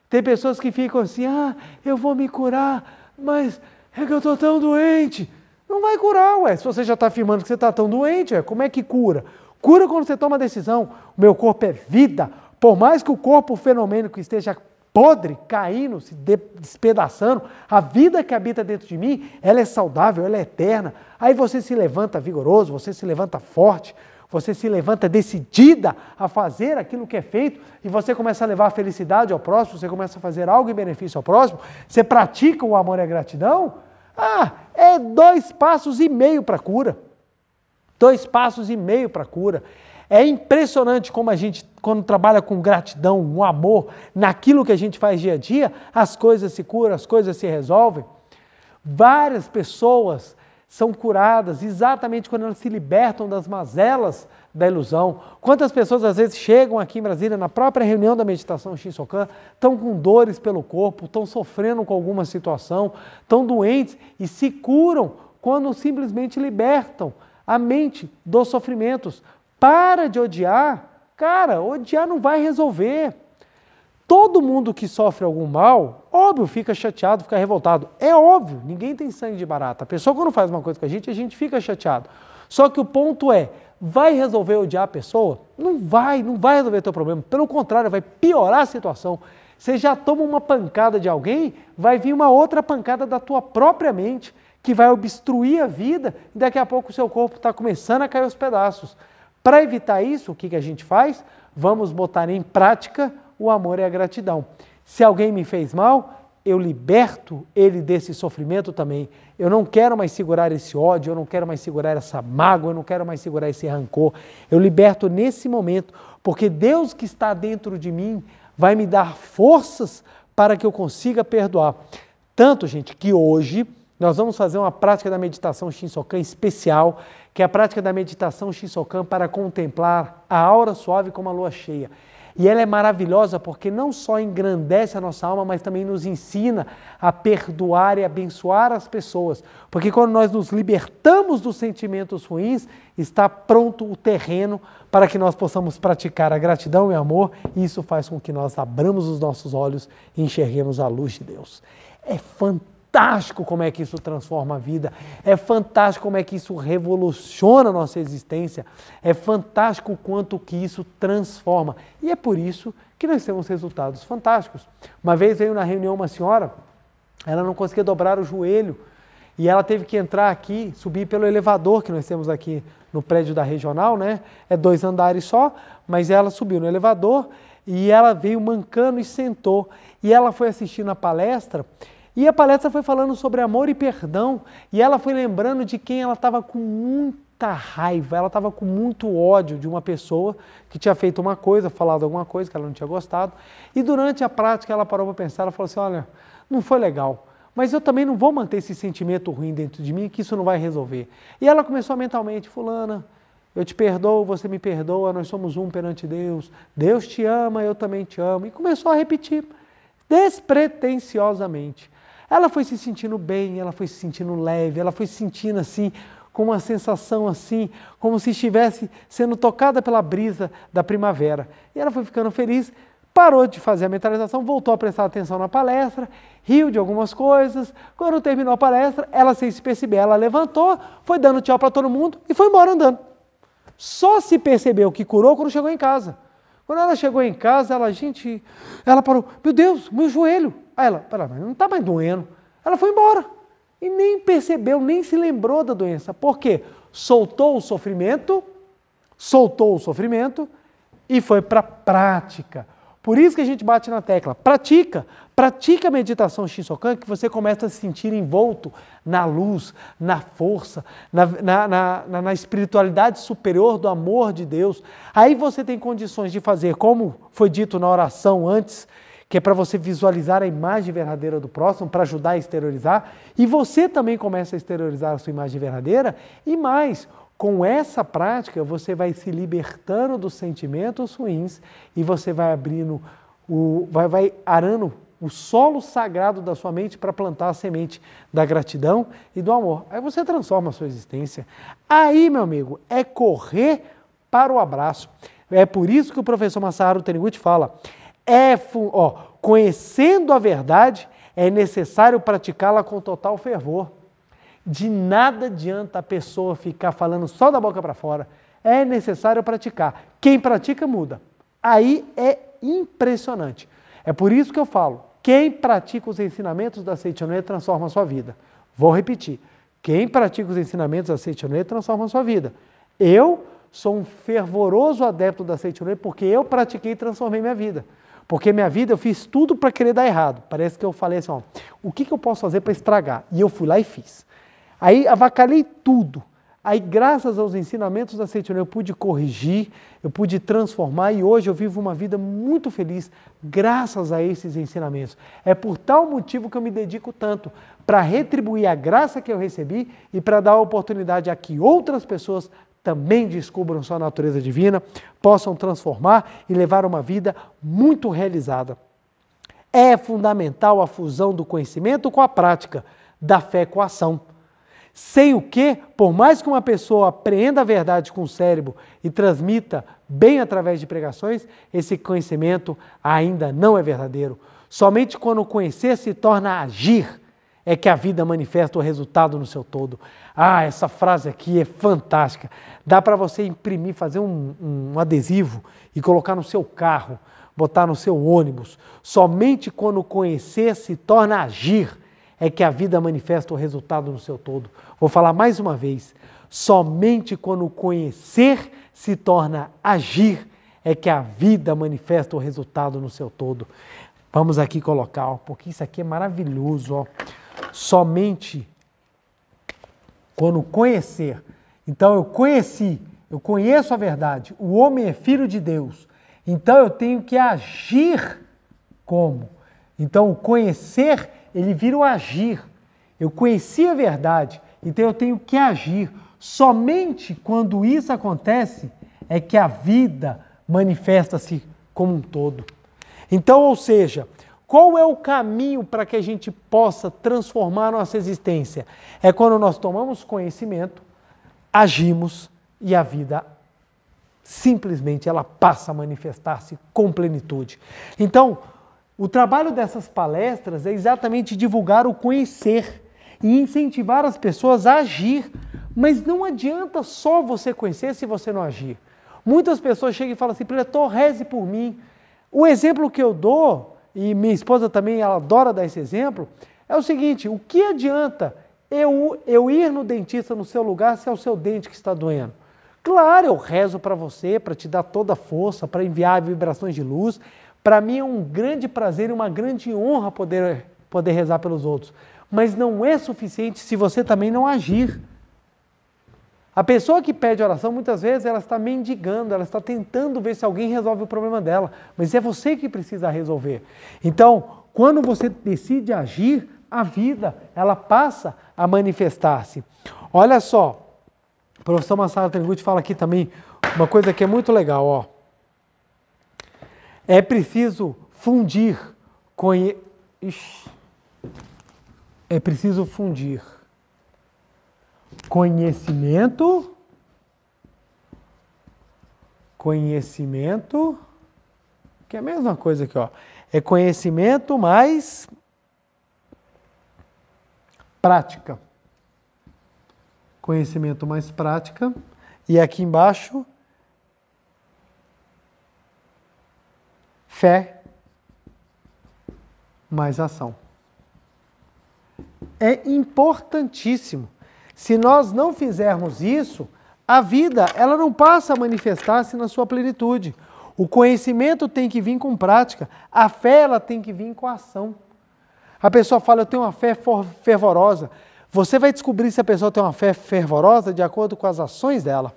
Tem pessoas que ficam assim: ah, eu vou me curar, mas é que eu estou tão doente. Não vai curar, ué. Se você já está afirmando que você está tão doente, ué, como é que cura? Cura quando você toma a decisão. O meu corpo é vida. Por mais que o corpo fenomênico esteja podre, caindo, se despedaçando, a vida que habita dentro de mim, ela é saudável, ela é eterna. Aí você se levanta vigoroso, você se levanta forte, você se levanta decidida a fazer aquilo que é feito e você começa a levar a felicidade ao próximo, você começa a fazer algo em benefício ao próximo, você pratica o amor e a gratidão. Ah, é dois passos e meio para a cura. Dois passos e meio para a cura. É impressionante como a gente, quando trabalha com gratidão, um amor, naquilo que a gente faz dia a dia, as coisas se curam, as coisas se resolvem. Várias pessoas são curadas exatamente quando elas se libertam das mazelas da ilusão. Quantas pessoas às vezes chegam aqui em Brasília na própria reunião da meditação Shinsokan, estão com dores pelo corpo, estão sofrendo com alguma situação, estão doentes e se curam quando simplesmente libertam a mente dos sofrimentos, para de odiar. Cara, odiar não vai resolver. Todo mundo que sofre algum mal, óbvio, fica chateado, fica revoltado. É óbvio, ninguém tem sangue de barata. A pessoa, quando faz uma coisa com a gente, a gente fica chateado. Só que o ponto é: vai resolver odiar a pessoa? Não vai, não vai resolver teu problema. Pelo contrário, vai piorar a situação. Você já toma uma pancada de alguém, vai vir uma outra pancada da tua própria mente, que vai obstruir a vida, e daqui a pouco o seu corpo está começando a cair aos pedaços. Para evitar isso, o que, que a gente faz? Vamos botar em prática o amor e a gratidão. Se alguém me fez mal, eu liberto ele desse sofrimento também. Eu não quero mais segurar esse ódio, eu não quero mais segurar essa mágoa, eu não quero mais segurar esse rancor. Eu liberto nesse momento, porque Deus que está dentro de mim vai me dar forças para que eu consiga perdoar. Tanto, gente, que hoje nós vamos fazer uma prática da meditação Shinsokan especial, que é a prática da meditação Shinsokan para contemplar a aura suave como a lua cheia. E ela é maravilhosa porque não só engrandece a nossa alma, mas também nos ensina a perdoar e abençoar as pessoas. Porque quando nós nos libertamos dos sentimentos ruins, está pronto o terreno para que nós possamos praticar a gratidão e o amor, e isso faz com que nós abramos os nossos olhos e enxerguemos a luz de Deus. É fantástico fantástico como é que isso transforma a vida, é fantástico como é que isso revoluciona a nossa existência, é fantástico o quanto que isso transforma. E é por isso que nós temos resultados fantásticos. Uma vez veio na reunião uma senhora, ela não conseguia dobrar o joelho e ela teve que entrar aqui, subir pelo elevador que nós temos aqui no prédio da regional, né? É dois andares só, mas ela subiu no elevador e ela veio mancando e sentou. E ela foi assistindo a palestra e a palestra foi falando sobre amor e perdão, e ela foi lembrando de quem ela estava com muita raiva, ela estava com muito ódio de uma pessoa que tinha feito uma coisa, falado alguma coisa que ela não tinha gostado. E durante a prática ela parou para pensar, ela falou assim: olha, não foi legal. Mas eu também não vou manter esse sentimento ruim dentro de mim, que isso não vai resolver. E ela começou mentalmente, fulana, eu te perdoo, você me perdoa, nós somos um perante Deus. Deus te ama, eu também te amo. E começou a repetir despretensiosamente. Ela foi se sentindo bem, ela foi se sentindo leve, ela foi se sentindo assim, com uma sensação assim, como se estivesse sendo tocada pela brisa da primavera. E ela foi ficando feliz, parou de fazer a mentalização, voltou a prestar atenção na palestra, riu de algumas coisas. Quando terminou a palestra, ela sem se perceber, ela levantou, foi dando tchau para todo mundo e foi embora andando. Só se percebeu que curou quando chegou em casa. Quando ela chegou em casa, ela, gente, ela parou, meu Deus, meu joelho. Aí ela, pera, mas não está mais doendo. Ela foi embora e nem percebeu, nem se lembrou da doença. Por quê? Soltou o sofrimento, soltou o sofrimento e foi para a prática. Por isso que a gente bate na tecla. Pratica, pratica a meditação sokan que você começa a se sentir envolto na luz, na força, na, na, na, na, espiritualidade superior do amor de Deus. Aí você tem condições de fazer, como foi dito na oração antes, que é para você visualizar a imagem verdadeira do próximo, para ajudar a exteriorizar, e você também começa a exteriorizar a sua imagem verdadeira, e mais, com essa prática você vai se libertando dos sentimentos ruins e você vai abrindo, o, vai, vai arando o solo sagrado da sua mente para plantar a semente da gratidão e do amor. Aí você transforma a sua existência. Aí, meu amigo, é correr para o abraço. É por isso que o professor Massaro Taniguchi fala: é ó, conhecendo a verdade, é necessário praticá-la com total fervor. De nada adianta a pessoa ficar falando só da boca para fora. É necessário praticar. Quem pratica muda. Aí é impressionante. É por isso que eu falo: quem pratica os ensinamentos da Seitonê transforma a sua vida. Vou repetir: quem pratica os ensinamentos da Seitonê transforma a sua vida. Eu sou um fervoroso adepto da Seitonê porque eu pratiquei e transformei minha vida. Porque minha vida eu fiz tudo para querer dar errado. Parece que eu falei assim, ó, o que, que eu posso fazer para estragar? E eu fui lá e fiz. Aí avacalhei tudo. Aí, graças aos ensinamentos da Centurion, eu pude corrigir, eu pude transformar e hoje eu vivo uma vida muito feliz, graças a esses ensinamentos. É por tal motivo que eu me dedico tanto para retribuir a graça que eu recebi e para dar a oportunidade a que outras pessoas também descubram sua natureza divina, possam transformar e levar uma vida muito realizada. É fundamental a fusão do conhecimento com a prática, da fé com a ação. Sem o que, por mais que uma pessoa apreenda a verdade com o cérebro e transmita bem através de pregações, esse conhecimento ainda não é verdadeiro. Somente quando conhecer se torna agir é que a vida manifesta o resultado no seu todo. Ah, essa frase aqui é fantástica. Dá para você imprimir, fazer um, um, adesivo e colocar no seu carro, botar no seu ônibus. Somente quando conhecer se torna agir é que a vida manifesta o resultado no seu todo. Vou falar mais uma vez. Somente quando conhecer se torna agir é que a vida manifesta o resultado no seu todo. Vamos aqui colocar, ó, porque isso aqui é maravilhoso. Ó somente quando conhecer. Então eu conheci, eu conheço a verdade. O homem é filho de Deus. Então eu tenho que agir como? Então o conhecer, ele vira o agir. Eu conheci a verdade, então eu tenho que agir. Somente quando isso acontece é que a vida manifesta-se como um todo. Então, ou seja, qual é o caminho para que a gente possa transformar nossa existência? É quando nós tomamos conhecimento, agimos e a vida simplesmente ela passa a manifestar-se com plenitude. Então, o trabalho dessas palestras é exatamente divulgar o conhecer e incentivar as pessoas a agir. Mas não adianta só você conhecer se você não agir. Muitas pessoas chegam e falam assim, Pretor, então reze por mim. O exemplo que eu dou e minha esposa também ela adora dar esse exemplo, é o seguinte: o que adianta eu, eu ir no dentista no seu lugar se é o seu dente que está doendo? Claro, eu rezo para você, para te dar toda a força, para enviar vibrações de luz. Para mim é um grande prazer e uma grande honra poder, poder rezar pelos outros. Mas não é suficiente se você também não agir. A pessoa que pede oração, muitas vezes, ela está mendigando, ela está tentando ver se alguém resolve o problema dela, mas é você que precisa resolver. Então, quando você decide agir, a vida, ela passa a manifestar-se. Olha só, o professor Massaro Taniguchi fala aqui também uma coisa que é muito legal, ó. É preciso fundir com. Ixi. É preciso fundir conhecimento, conhecimento, que é a mesma coisa aqui, ó. É conhecimento mais prática. Conhecimento mais prática. E aqui embaixo, fé mais ação. É importantíssimo se nós não fizermos isso, a vida ela não passa a manifestar-se na sua plenitude. O conhecimento tem que vir com prática, a fé ela tem que vir com ação. A pessoa fala, eu tenho uma fé fervorosa. Você vai descobrir se a pessoa tem uma fé fervorosa de acordo com as ações dela.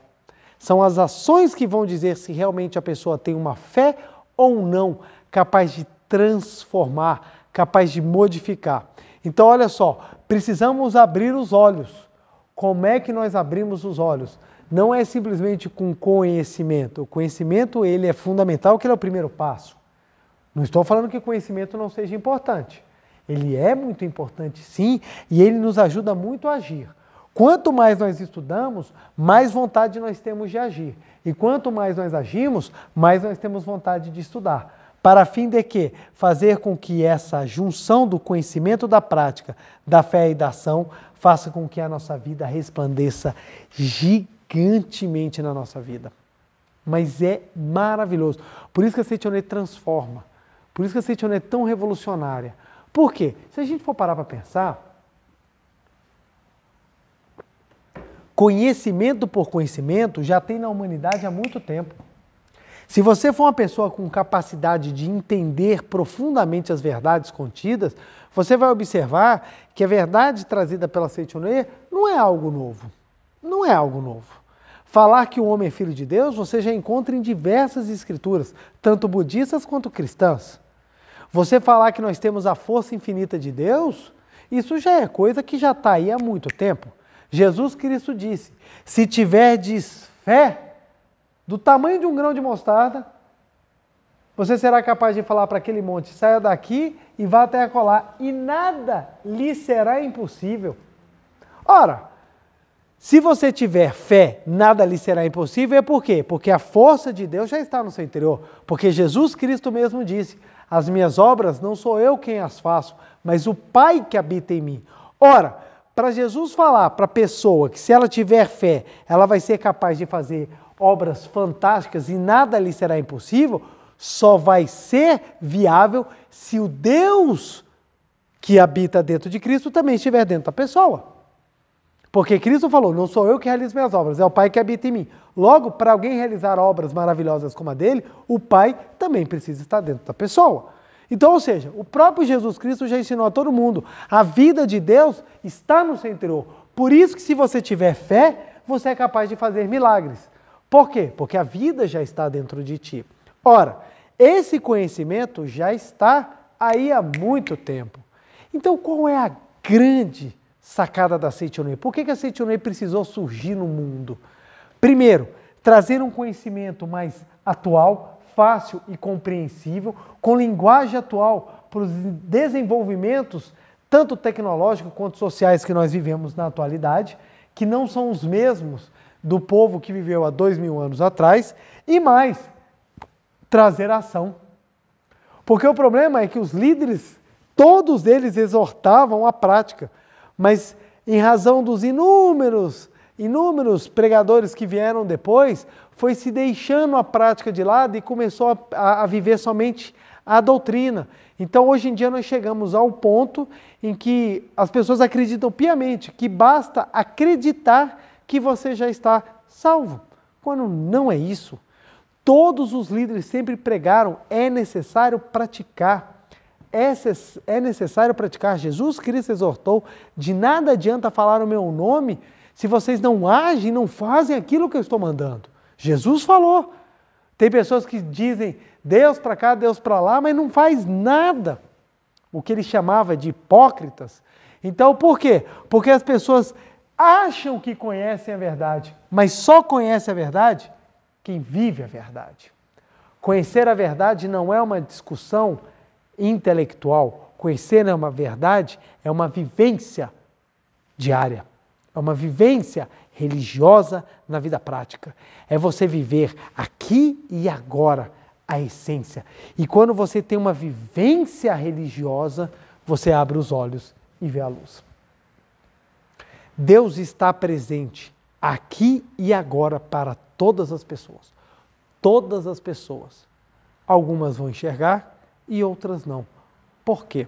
São as ações que vão dizer se realmente a pessoa tem uma fé ou não, capaz de transformar, capaz de modificar. Então, olha só, precisamos abrir os olhos como é que nós abrimos os olhos? Não é simplesmente com conhecimento. O conhecimento ele é fundamental, que ele é o primeiro passo. Não estou falando que conhecimento não seja importante. Ele é muito importante, sim, e ele nos ajuda muito a agir. Quanto mais nós estudamos, mais vontade nós temos de agir. E quanto mais nós agimos, mais nós temos vontade de estudar para fim de que fazer com que essa junção do conhecimento da prática, da fé e da ação, faça com que a nossa vida resplandeça gigantemente na nossa vida. Mas é maravilhoso. Por isso que a Setionet transforma. Por isso que a Setionet é tão revolucionária. Por quê? Se a gente for parar para pensar, conhecimento por conhecimento já tem na humanidade há muito tempo. Se você for uma pessoa com capacidade de entender profundamente as verdades contidas, você vai observar que a verdade trazida pela Seitonê não é algo novo. Não é algo novo. Falar que o homem é filho de Deus você já encontra em diversas escrituras, tanto budistas quanto cristãs. Você falar que nós temos a força infinita de Deus, isso já é coisa que já está aí há muito tempo. Jesus Cristo disse: se tiverdes fé, do tamanho de um grão de mostarda, você será capaz de falar para aquele monte: saia daqui e vá até acolá, e nada lhe será impossível. Ora, se você tiver fé, nada lhe será impossível, é por quê? Porque a força de Deus já está no seu interior. Porque Jesus Cristo mesmo disse: As minhas obras não sou eu quem as faço, mas o Pai que habita em mim. Ora, para Jesus falar para a pessoa que se ela tiver fé, ela vai ser capaz de fazer obras fantásticas e nada lhe será impossível, só vai ser viável se o Deus que habita dentro de Cristo também estiver dentro da pessoa. Porque Cristo falou: não sou eu que realizo minhas obras, é o Pai que habita em mim. Logo, para alguém realizar obras maravilhosas como a dele, o Pai também precisa estar dentro da pessoa. Então, ou seja, o próprio Jesus Cristo já ensinou a todo mundo: a vida de Deus está no seu interior. Por isso que se você tiver fé, você é capaz de fazer milagres. Por quê? Porque a vida já está dentro de ti. Ora, esse conhecimento já está aí há muito tempo. Então, qual é a grande sacada da Seitonei? Por que, a Seitonei precisou surgir no mundo? Primeiro, trazer um conhecimento mais atual, fácil e compreensível, com linguagem atual para os desenvolvimentos, tanto tecnológicos quanto sociais, que nós vivemos na atualidade, que não são os mesmos do povo que viveu há dois mil anos atrás e mais, trazer ação. Porque o problema é que os líderes, todos eles exortavam a prática, mas em razão dos inúmeros, inúmeros pregadores que vieram depois, foi se deixando a prática de lado e começou a, a viver somente a doutrina. Então, hoje em dia, nós chegamos ao ponto em que as pessoas acreditam piamente que basta acreditar que você já está salvo. Quando não é isso, todos os líderes sempre pregaram: é necessário praticar. É, é necessário praticar. Jesus Cristo exortou: de nada adianta falar o meu nome se vocês não agem, não fazem aquilo que eu estou mandando. Jesus falou. Tem pessoas que dizem Deus para cá, Deus para lá, mas não faz nada. O que ele chamava de hipócritas. Então, por quê? Porque as pessoas acham que conhecem a verdade, mas só conhece a verdade quem vive a verdade. Conhecer a verdade não é uma discussão intelectual. Conhecer é uma verdade, é uma vivência diária. É uma vivência religiosa na vida prática. É você viver aqui e agora a essência. E quando você tem uma vivência religiosa, você abre os olhos e vê a luz. Deus está presente aqui e agora para todas as pessoas. Todas as pessoas. Algumas vão enxergar e outras não. Por quê?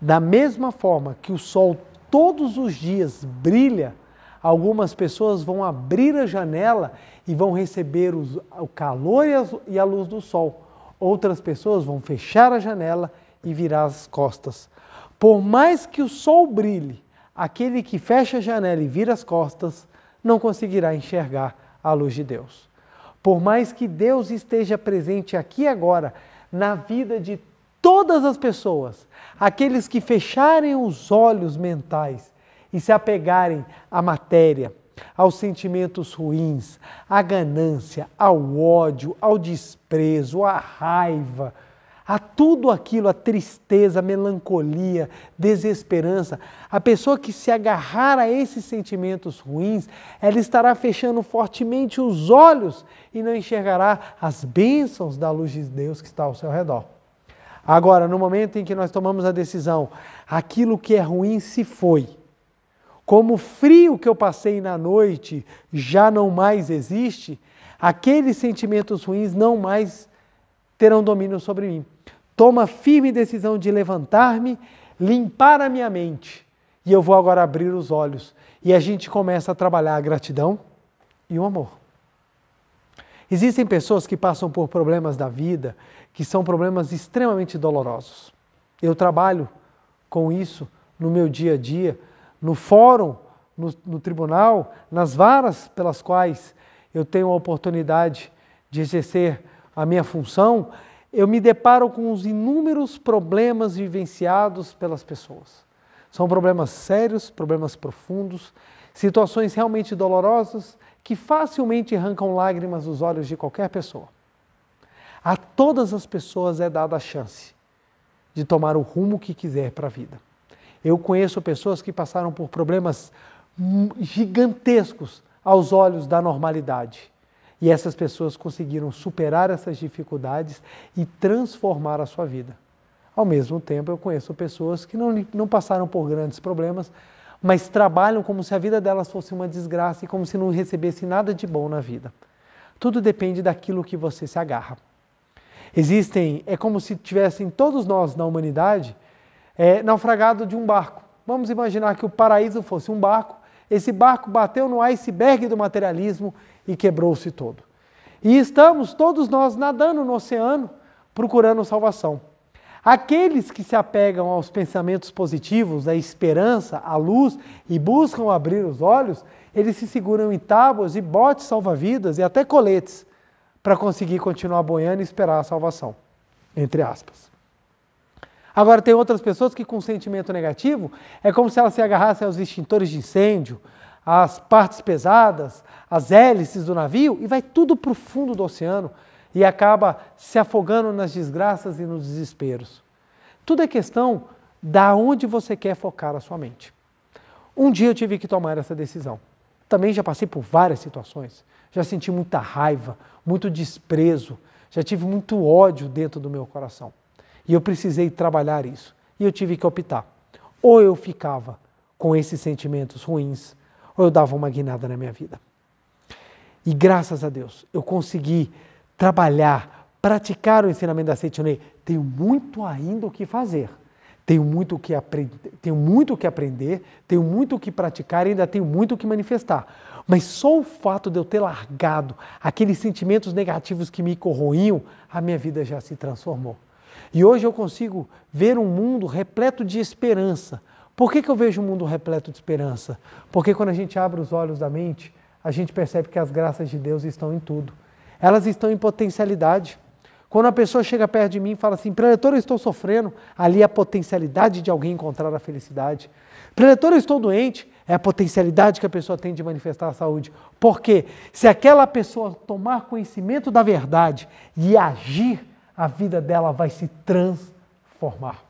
Da mesma forma que o sol todos os dias brilha, algumas pessoas vão abrir a janela e vão receber os, o calor e a luz do sol. Outras pessoas vão fechar a janela e virar as costas. Por mais que o sol brilhe, aquele que fecha a janela e vira as costas não conseguirá enxergar a luz de Deus. Por mais que Deus esteja presente aqui agora na vida de todas as pessoas, aqueles que fecharem os olhos mentais e se apegarem à matéria, aos sentimentos ruins, à ganância, ao ódio, ao desprezo, à raiva, a tudo aquilo, a tristeza, a melancolia, desesperança. A pessoa que se agarrar a esses sentimentos ruins, ela estará fechando fortemente os olhos e não enxergará as bênçãos da luz de Deus que está ao seu redor. Agora, no momento em que nós tomamos a decisão, aquilo que é ruim se foi. Como o frio que eu passei na noite já não mais existe, aqueles sentimentos ruins não mais terão domínio sobre mim. Toma firme decisão de levantar-me, limpar a minha mente. E eu vou agora abrir os olhos. E a gente começa a trabalhar a gratidão e o amor. Existem pessoas que passam por problemas da vida, que são problemas extremamente dolorosos. Eu trabalho com isso no meu dia a dia, no fórum, no, no tribunal, nas varas pelas quais eu tenho a oportunidade de exercer a minha função, eu me deparo com os inúmeros problemas vivenciados pelas pessoas. São problemas sérios, problemas profundos, situações realmente dolorosas que facilmente arrancam lágrimas dos olhos de qualquer pessoa. A todas as pessoas é dada a chance de tomar o rumo que quiser para a vida. Eu conheço pessoas que passaram por problemas hum, gigantescos aos olhos da normalidade e essas pessoas conseguiram superar essas dificuldades e transformar a sua vida. Ao mesmo tempo, eu conheço pessoas que não, não passaram por grandes problemas, mas trabalham como se a vida delas fosse uma desgraça e como se não recebesse nada de bom na vida. Tudo depende daquilo que você se agarra. Existem, é como se tivessem todos nós na humanidade é, naufragado de um barco. Vamos imaginar que o paraíso fosse um barco, esse barco bateu no iceberg do materialismo e quebrou-se todo. E estamos todos nós nadando no oceano procurando salvação. Aqueles que se apegam aos pensamentos positivos, à esperança, à luz e buscam abrir os olhos, eles se seguram em tábuas e botes salva-vidas e até coletes para conseguir continuar boiando e esperar a salvação. Entre aspas. Agora, tem outras pessoas que, com sentimento negativo, é como se elas se agarrassem aos extintores de incêndio, às partes pesadas, as hélices do navio e vai tudo para o fundo do oceano e acaba se afogando nas desgraças e nos desesperos. Tudo é questão da onde você quer focar a sua mente. Um dia eu tive que tomar essa decisão. Também já passei por várias situações. Já senti muita raiva, muito desprezo, já tive muito ódio dentro do meu coração. E eu precisei trabalhar isso. E eu tive que optar. Ou eu ficava com esses sentimentos ruins, ou eu dava uma guinada na minha vida. E graças a Deus eu consegui trabalhar, praticar o ensinamento da Seitonei. Tenho muito ainda o que fazer. Tenho muito o que, tenho muito o que aprender, tenho muito o que praticar e ainda tenho muito o que manifestar. Mas só o fato de eu ter largado aqueles sentimentos negativos que me corroíam a minha vida já se transformou. E hoje eu consigo ver um mundo repleto de esperança. Por que, que eu vejo um mundo repleto de esperança? Porque quando a gente abre os olhos da mente, a gente percebe que as graças de Deus estão em tudo. Elas estão em potencialidade. Quando a pessoa chega perto de mim e fala assim, preletor, eu estou sofrendo, ali é a potencialidade de alguém encontrar a felicidade. Preletor, eu estou doente, é a potencialidade que a pessoa tem de manifestar a saúde. Porque se aquela pessoa tomar conhecimento da verdade e agir, a vida dela vai se transformar.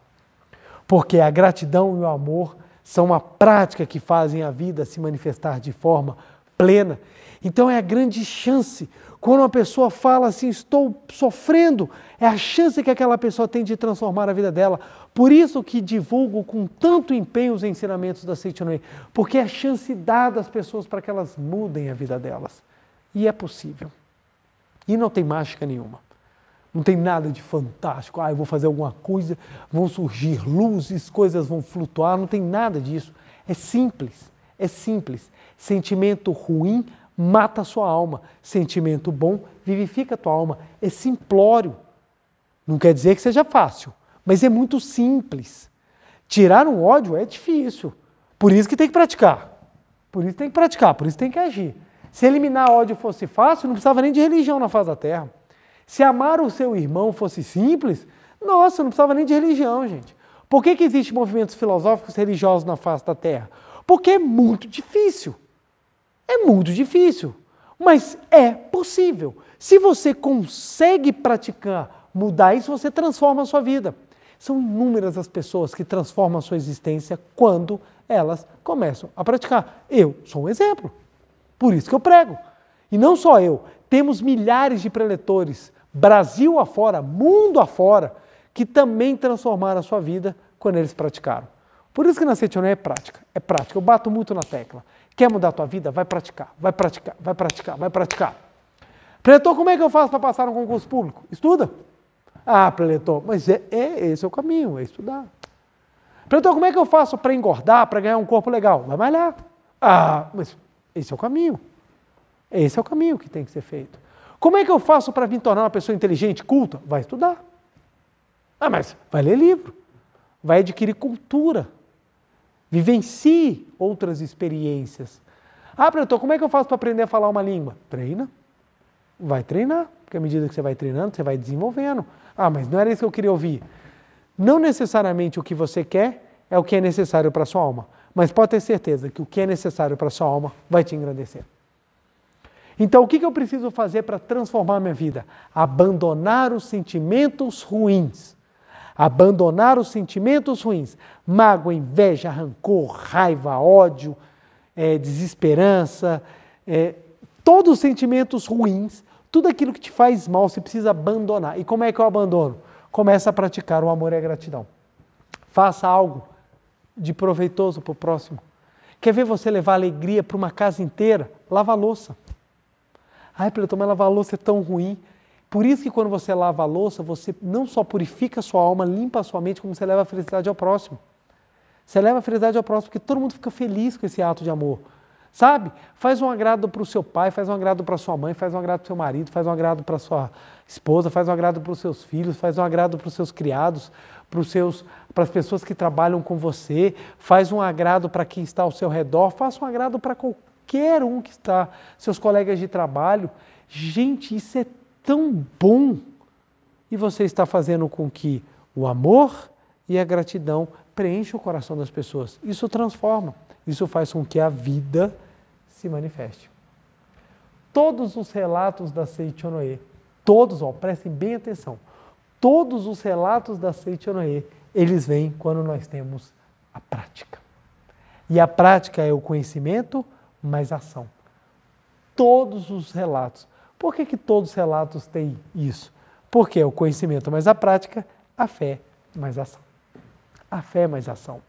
Porque a gratidão e o amor são uma prática que fazem a vida se manifestar de forma plena. Então é a grande chance. Quando uma pessoa fala assim, estou sofrendo, é a chance que aquela pessoa tem de transformar a vida dela. Por isso que divulgo com tanto empenho os ensinamentos da Seitonei, porque é a chance dada às pessoas para que elas mudem a vida delas. E é possível. E não tem mágica nenhuma. Não tem nada de fantástico. Ah, eu vou fazer alguma coisa, vão surgir luzes, coisas vão flutuar. Não tem nada disso. É simples. É simples. Sentimento ruim mata a sua alma. Sentimento bom vivifica a tua alma. É simplório. Não quer dizer que seja fácil, mas é muito simples. Tirar um ódio é difícil. Por isso que tem que praticar. Por isso tem que praticar, por isso tem que agir. Se eliminar ódio fosse fácil, não precisava nem de religião na face da terra. Se amar o seu irmão fosse simples, nossa, não precisava nem de religião, gente. Por que, que existem movimentos filosóficos religiosos na face da terra? Porque é muito difícil. É muito difícil. Mas é possível. Se você consegue praticar, mudar isso, você transforma a sua vida. São inúmeras as pessoas que transformam a sua existência quando elas começam a praticar. Eu sou um exemplo. Por isso que eu prego. E não só eu, temos milhares de preletores, Brasil afora, mundo afora, que também transformaram a sua vida quando eles praticaram. Por isso que Nascente União é prática. É prática. Eu bato muito na tecla. Quer mudar a tua vida? Vai praticar, vai praticar, vai praticar, vai praticar. Preletor, como é que eu faço para passar no concurso público? Estuda. Ah, preletor, mas é, é esse é o caminho, é estudar. Preletor, como é que eu faço para engordar, para ganhar um corpo legal? Vai malhar. Ah, mas esse é o caminho. Esse é o caminho que tem que ser feito. Como é que eu faço para me tornar uma pessoa inteligente, culta? Vai estudar. Ah, mas vai ler livro. Vai adquirir cultura Vivencie outras experiências. Ah, professor, como é que eu faço para aprender a falar uma língua? Treina. Vai treinar, porque à medida que você vai treinando, você vai desenvolvendo. Ah, mas não era isso que eu queria ouvir. Não necessariamente o que você quer é o que é necessário para a sua alma, mas pode ter certeza que o que é necessário para a sua alma vai te engrandecer. Então, o que eu preciso fazer para transformar minha vida? Abandonar os sentimentos ruins Abandonar os sentimentos ruins, mágoa, inveja, rancor, raiva, ódio, é, desesperança, é, todos os sentimentos ruins, tudo aquilo que te faz mal, você precisa abandonar. E como é que eu abandono? Começa a praticar o amor e a gratidão. Faça algo de proveitoso para o próximo. Quer ver você levar alegria para uma casa inteira? Lava a louça. Ai, Platão, mas lavar a louça é tão ruim. Por isso que quando você lava a louça, você não só purifica a sua alma, limpa a sua mente, como você leva a felicidade ao próximo. Você leva a felicidade ao próximo, porque todo mundo fica feliz com esse ato de amor. Sabe? Faz um agrado para o seu pai, faz um agrado para sua mãe, faz um agrado para o seu marido, faz um agrado para sua esposa, faz um agrado para os seus filhos, faz um agrado para os seus criados, para as pessoas que trabalham com você, faz um agrado para quem está ao seu redor, faça um agrado para qualquer um que está, seus colegas de trabalho. Gente, isso é tão bom e você está fazendo com que o amor e a gratidão preencham o coração das pessoas. Isso transforma, isso faz com que a vida se manifeste. Todos os relatos da Seichonoe, todos, ó, prestem bem atenção, todos os relatos da Seichonoe, eles vêm quando nós temos a prática. E a prática é o conhecimento mais ação. Todos os relatos, por que, que todos os relatos têm isso? Porque é o conhecimento mais a prática, a fé mais a ação. A fé mais a ação.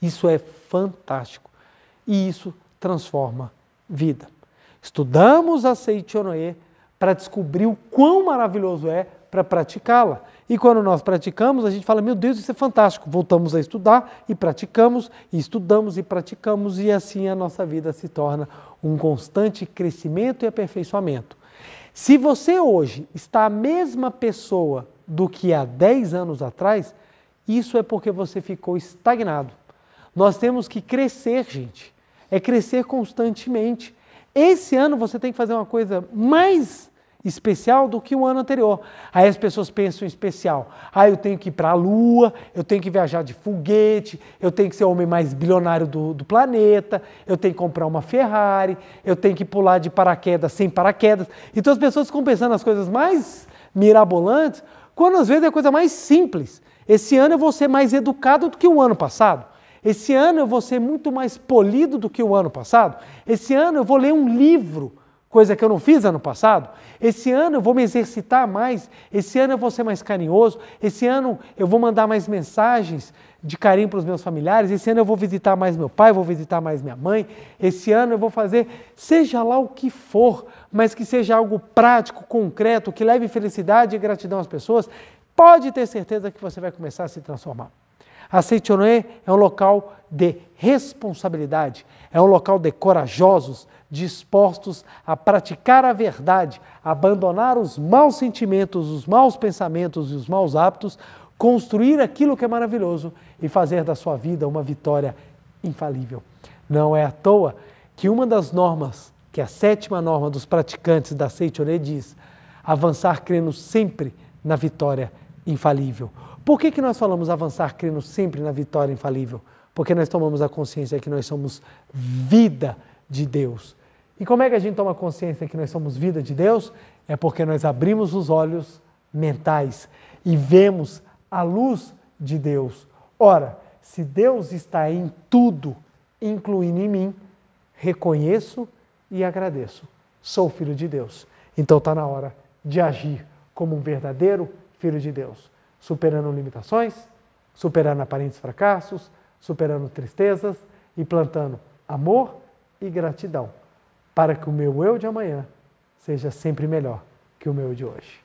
Isso é fantástico. E isso transforma vida. Estudamos a Seichonoe para descobrir o quão maravilhoso é para praticá-la. E quando nós praticamos, a gente fala: meu Deus, isso é fantástico. Voltamos a estudar e praticamos, e estudamos e praticamos, e assim a nossa vida se torna um constante crescimento e aperfeiçoamento. Se você hoje está a mesma pessoa do que há 10 anos atrás, isso é porque você ficou estagnado. Nós temos que crescer, gente. É crescer constantemente. Esse ano você tem que fazer uma coisa mais especial do que o ano anterior. Aí as pessoas pensam em especial. Ah, eu tenho que ir para a Lua, eu tenho que viajar de foguete, eu tenho que ser o homem mais bilionário do, do planeta, eu tenho que comprar uma Ferrari, eu tenho que pular de paraquedas sem paraquedas. Então as pessoas ficam pensando nas coisas mais mirabolantes, quando às vezes é a coisa mais simples. Esse ano eu vou ser mais educado do que o ano passado. Esse ano eu vou ser muito mais polido do que o ano passado. Esse ano eu vou ler um livro coisa que eu não fiz ano passado. Esse ano eu vou me exercitar mais, esse ano eu vou ser mais carinhoso, esse ano eu vou mandar mais mensagens de carinho para os meus familiares, esse ano eu vou visitar mais meu pai, vou visitar mais minha mãe, esse ano eu vou fazer, seja lá o que for, mas que seja algo prático, concreto, que leve felicidade e gratidão às pessoas, pode ter certeza que você vai começar a se transformar. A Seitoné é um local de responsabilidade, é um local de corajosos, dispostos a praticar a verdade, abandonar os maus sentimentos, os maus pensamentos e os maus hábitos, construir aquilo que é maravilhoso e fazer da sua vida uma vitória infalível. Não é à toa que uma das normas, que é a sétima norma dos praticantes da Seitonê, diz avançar crendo sempre na vitória infalível. Por que, que nós falamos avançar crendo sempre na vitória infalível? Porque nós tomamos a consciência que nós somos vida de Deus. E como é que a gente toma consciência que nós somos vida de Deus? É porque nós abrimos os olhos mentais e vemos a luz de Deus. Ora, se Deus está em tudo, incluindo em mim, reconheço e agradeço. Sou filho de Deus. Então está na hora de agir como um verdadeiro filho de Deus, superando limitações, superando aparentes fracassos, superando tristezas e plantando amor e gratidão para que o meu eu de amanhã seja sempre melhor que o meu de hoje.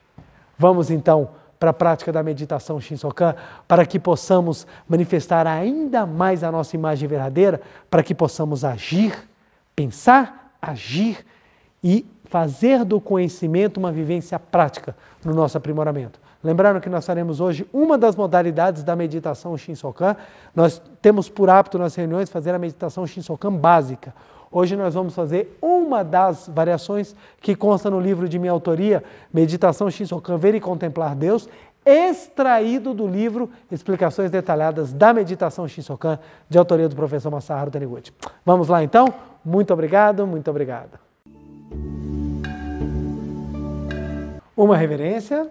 Vamos então para a prática da meditação Shinsokan, para que possamos manifestar ainda mais a nossa imagem verdadeira, para que possamos agir, pensar, agir e fazer do conhecimento uma vivência prática no nosso aprimoramento. Lembrando que nós faremos hoje uma das modalidades da meditação Shinsokan. Nós temos por hábito nas reuniões fazer a meditação Shinsokan básica. Hoje nós vamos fazer uma das variações que consta no livro de minha autoria, Meditação Shinsokan, Ver e Contemplar Deus, extraído do livro Explicações Detalhadas da Meditação Shinsokan, de autoria do professor Masaharu Taniguchi. Vamos lá então? Muito obrigado, muito obrigado. Uma reverência.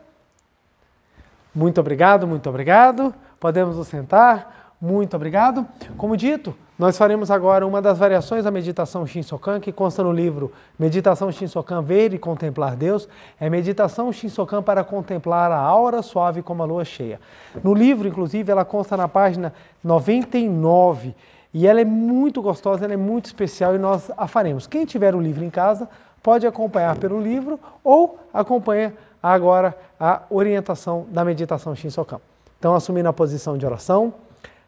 Muito obrigado, muito obrigado. Podemos nos sentar. Muito obrigado. Como dito, nós faremos agora uma das variações da meditação Shinsokan, que consta no livro Meditação Shinsokan Ver e Contemplar Deus, é meditação Shinsokan para contemplar a aura suave como a lua cheia. No livro, inclusive, ela consta na página 99 e ela é muito gostosa, ela é muito especial e nós a faremos. Quem tiver o livro em casa pode acompanhar pelo livro ou acompanha agora a orientação da meditação Shinsokan. Então, assumindo a posição de oração.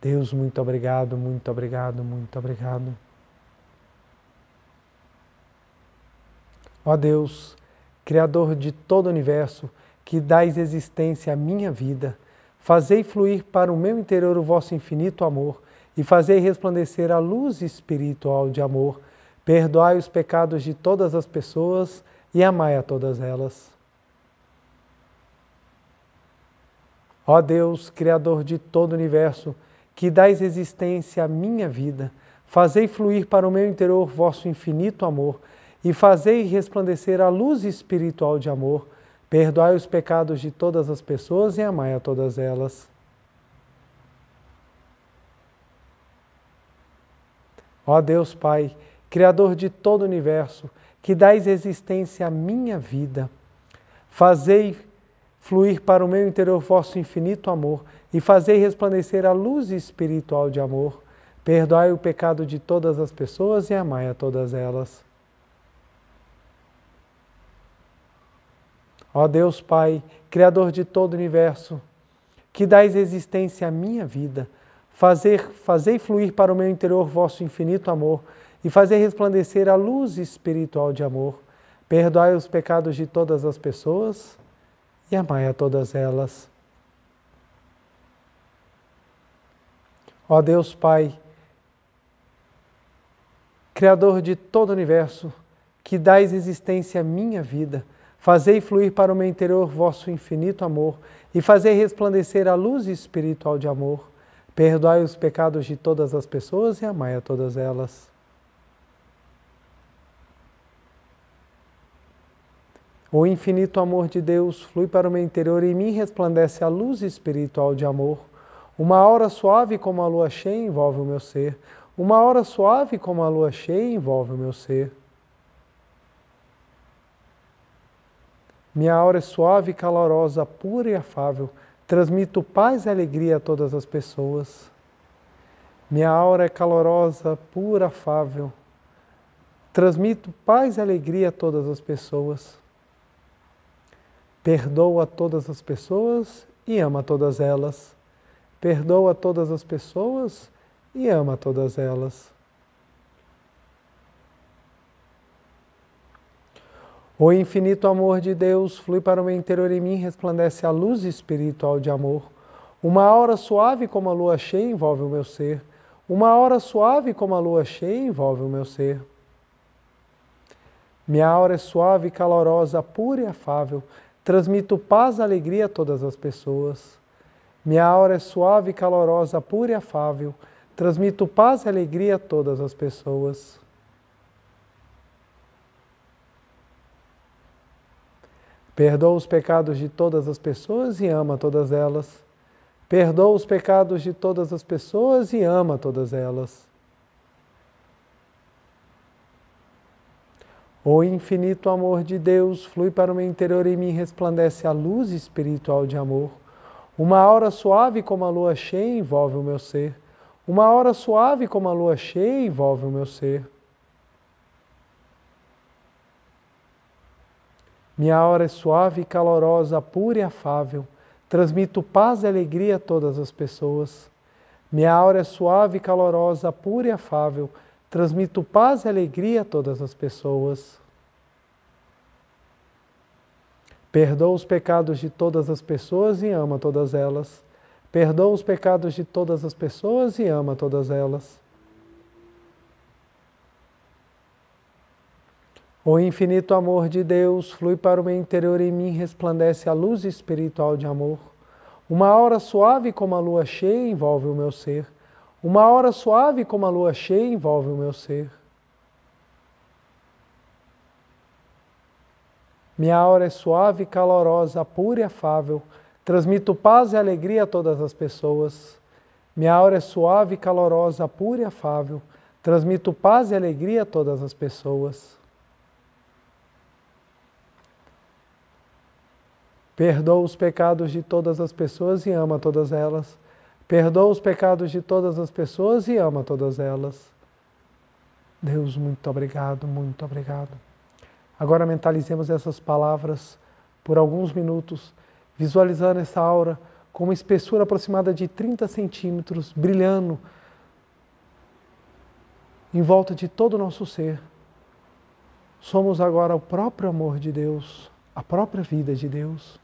Deus, muito obrigado, muito obrigado, muito obrigado. Ó Deus, Criador de todo o universo, que dais existência à minha vida, fazei fluir para o meu interior o vosso infinito amor e fazei resplandecer a luz espiritual de amor. Perdoai os pecados de todas as pessoas e amai a todas elas. Ó Deus, Criador de todo o universo, que dais existência à minha vida, fazei fluir para o meu interior vosso infinito amor e fazei resplandecer a luz espiritual de amor. Perdoai os pecados de todas as pessoas e amai a todas elas. Ó Deus Pai, Criador de todo o universo, que dais existência à minha vida, fazei fluir para o meu interior vosso infinito amor e fazei resplandecer a luz espiritual de amor. Perdoai o pecado de todas as pessoas e amai a todas elas. Ó Deus Pai, Criador de todo o universo, que dais existência à minha vida, fazer, fazei fluir para o meu interior vosso infinito amor e fazer resplandecer a luz espiritual de amor. Perdoai os pecados de todas as pessoas e amai a todas elas. Ó Deus Pai, Criador de todo o universo, que dais existência à minha vida, fazei fluir para o meu interior vosso infinito amor e fazei resplandecer a luz espiritual de amor. Perdoai os pecados de todas as pessoas e amai a todas elas. O infinito amor de Deus flui para o meu interior e em mim resplandece a luz espiritual de amor. Uma hora suave como a lua cheia envolve o meu ser. Uma hora suave como a lua cheia envolve o meu ser. Minha aura é suave, calorosa, pura e afável. Transmito paz e alegria a todas as pessoas. Minha aura é calorosa, pura, afável. Transmito paz e alegria a todas as pessoas. Perdoa a todas as pessoas e ama todas elas perdoa todas as pessoas e ama todas elas. O infinito amor de Deus flui para o meu interior em mim, resplandece a luz espiritual de amor. Uma aura suave como a lua cheia envolve o meu ser. Uma aura suave como a lua cheia envolve o meu ser. Minha aura é suave, calorosa, pura e afável. Transmito paz e alegria a todas as pessoas. Minha aura é suave, calorosa, pura e afável. Transmito paz e alegria a todas as pessoas. Perdoa os pecados de todas as pessoas e ama todas elas. Perdoa os pecados de todas as pessoas e ama todas elas. O infinito amor de Deus flui para o meu interior e em mim resplandece a luz espiritual de amor. Uma aura suave como a lua cheia envolve o meu ser. Uma aura suave como a lua cheia envolve o meu ser. Minha aura é suave, calorosa, pura e afável. Transmito paz e alegria a todas as pessoas. Minha aura é suave, calorosa, pura e afável. Transmito paz e alegria a todas as pessoas. Perdoa os pecados de todas as pessoas e ama todas elas. Perdoa os pecados de todas as pessoas e ama todas elas. O infinito amor de Deus flui para o meu interior e em mim resplandece a luz espiritual de amor. Uma aura suave como a lua cheia envolve o meu ser. Uma aura suave como a lua cheia envolve o meu ser. Minha aura é suave, calorosa, pura e afável. Transmito paz e alegria a todas as pessoas. Minha aura é suave, calorosa, pura e afável. Transmito paz e alegria a todas as pessoas. Perdoa os pecados de todas as pessoas e ama todas elas. Perdoa os pecados de todas as pessoas e ama todas elas. Deus, muito obrigado, muito obrigado. Agora mentalizemos essas palavras por alguns minutos, visualizando essa aura com uma espessura aproximada de 30 centímetros, brilhando em volta de todo o nosso ser. Somos agora o próprio amor de Deus, a própria vida de Deus.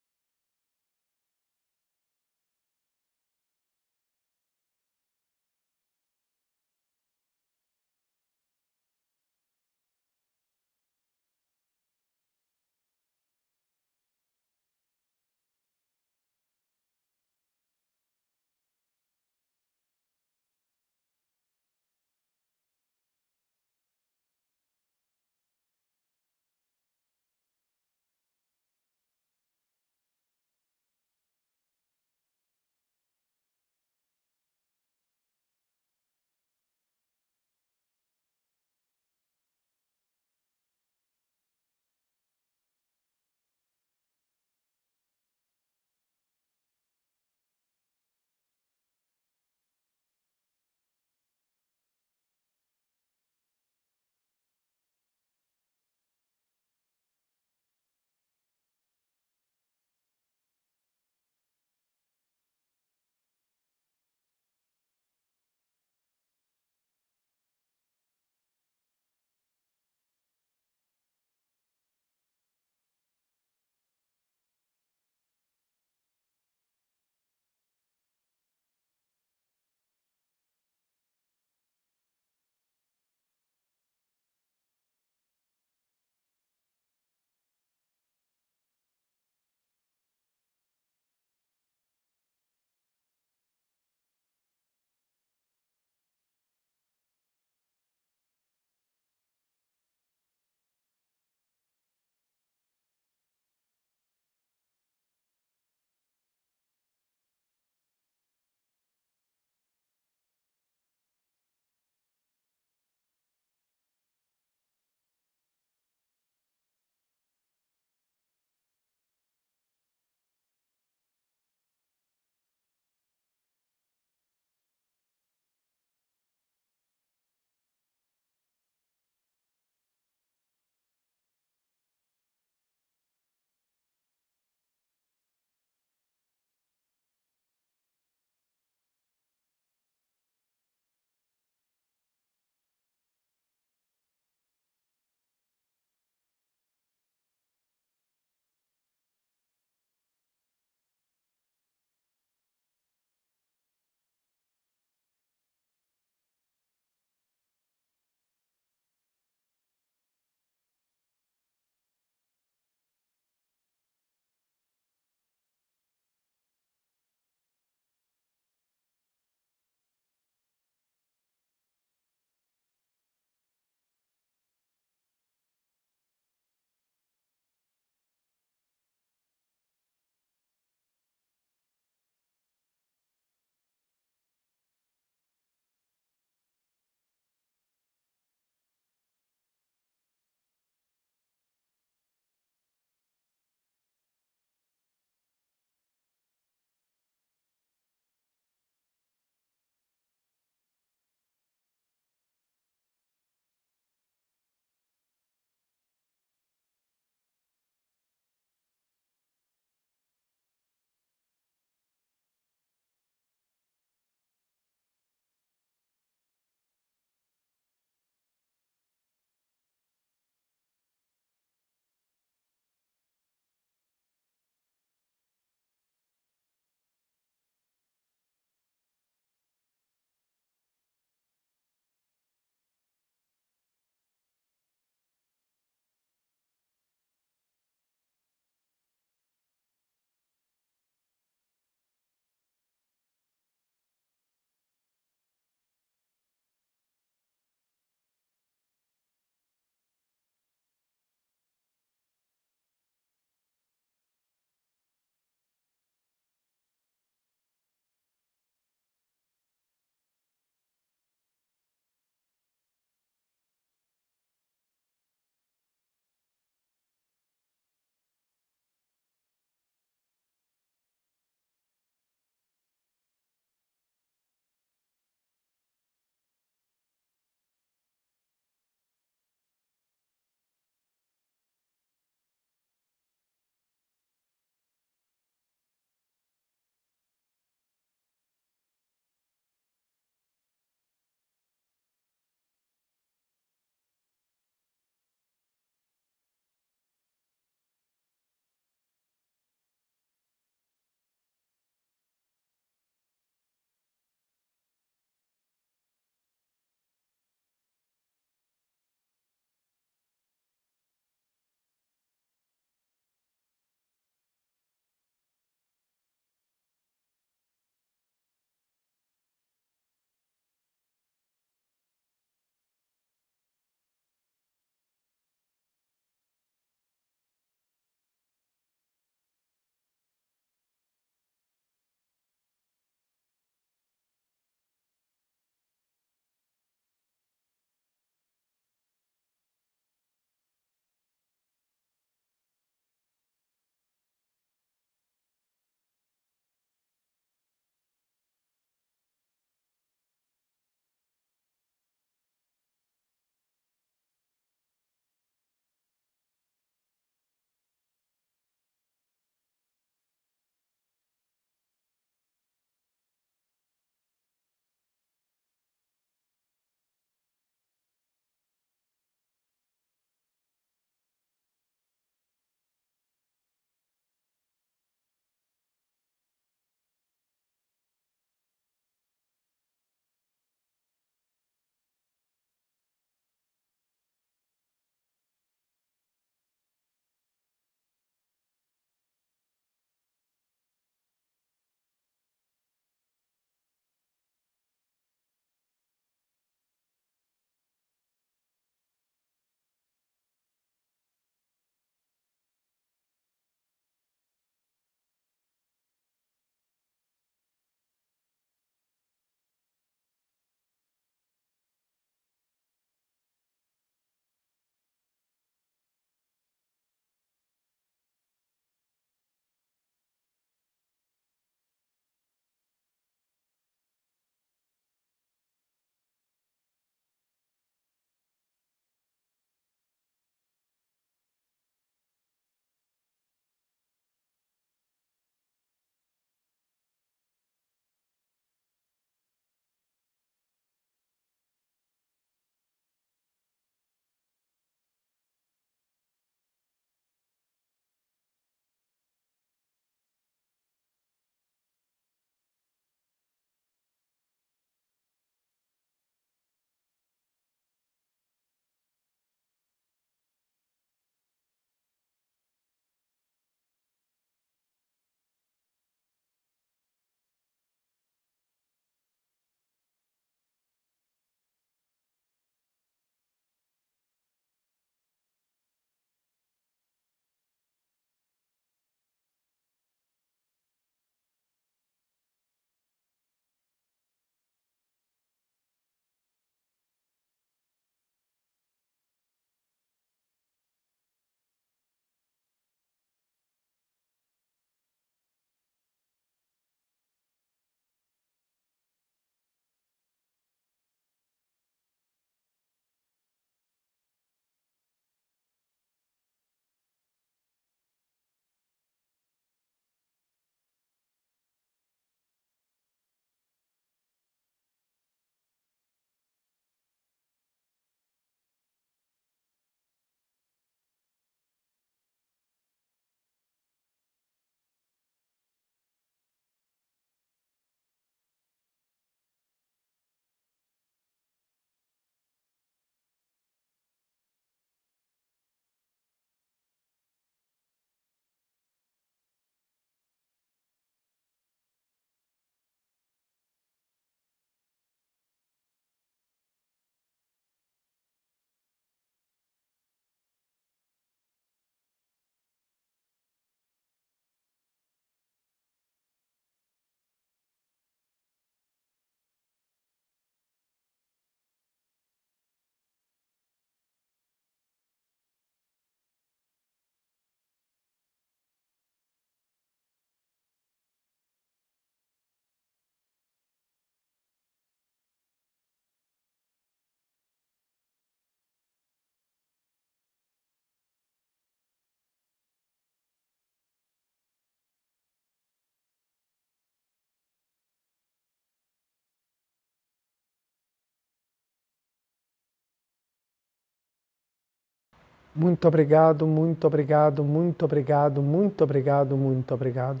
Muito obrigado, muito obrigado, muito obrigado, muito obrigado, muito obrigado.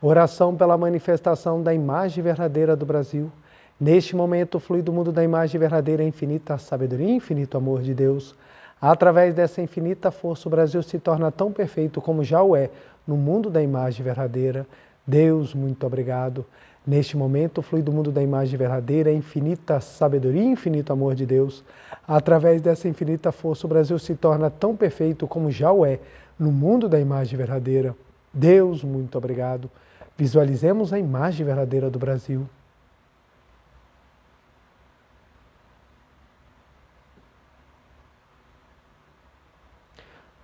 Oração pela manifestação da imagem verdadeira do Brasil. Neste momento, flui do mundo da imagem verdadeira, é infinita sabedoria é infinito amor de Deus. Através dessa infinita força, o Brasil se torna tão perfeito como já o é no mundo da imagem verdadeira. Deus, muito obrigado. Neste momento, flui do mundo da imagem verdadeira, é infinita sabedoria e infinito amor de Deus. Através dessa infinita força, o Brasil se torna tão perfeito como já o é no mundo da imagem verdadeira. Deus, muito obrigado. Visualizemos a imagem verdadeira do Brasil.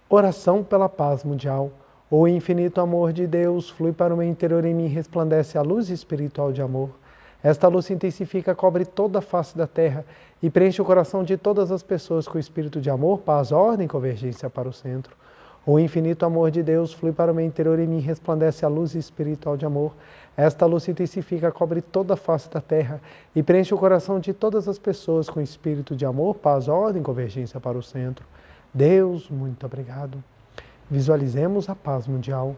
Oração pela paz mundial. O infinito amor de Deus flui para o meu interior e em mim resplandece a luz espiritual de amor. Esta luz se intensifica, cobre toda a face da terra e preenche o coração de todas as pessoas com o espírito de amor, paz, ordem e convergência para o centro. O infinito amor de Deus flui para o meu interior e em mim resplandece a luz espiritual de amor. Esta luz se intensifica, cobre toda a face da terra e preenche o coração de todas as pessoas com o espírito de amor, paz, ordem e convergência para o centro. Deus, muito obrigado. Visualizemos a paz mundial.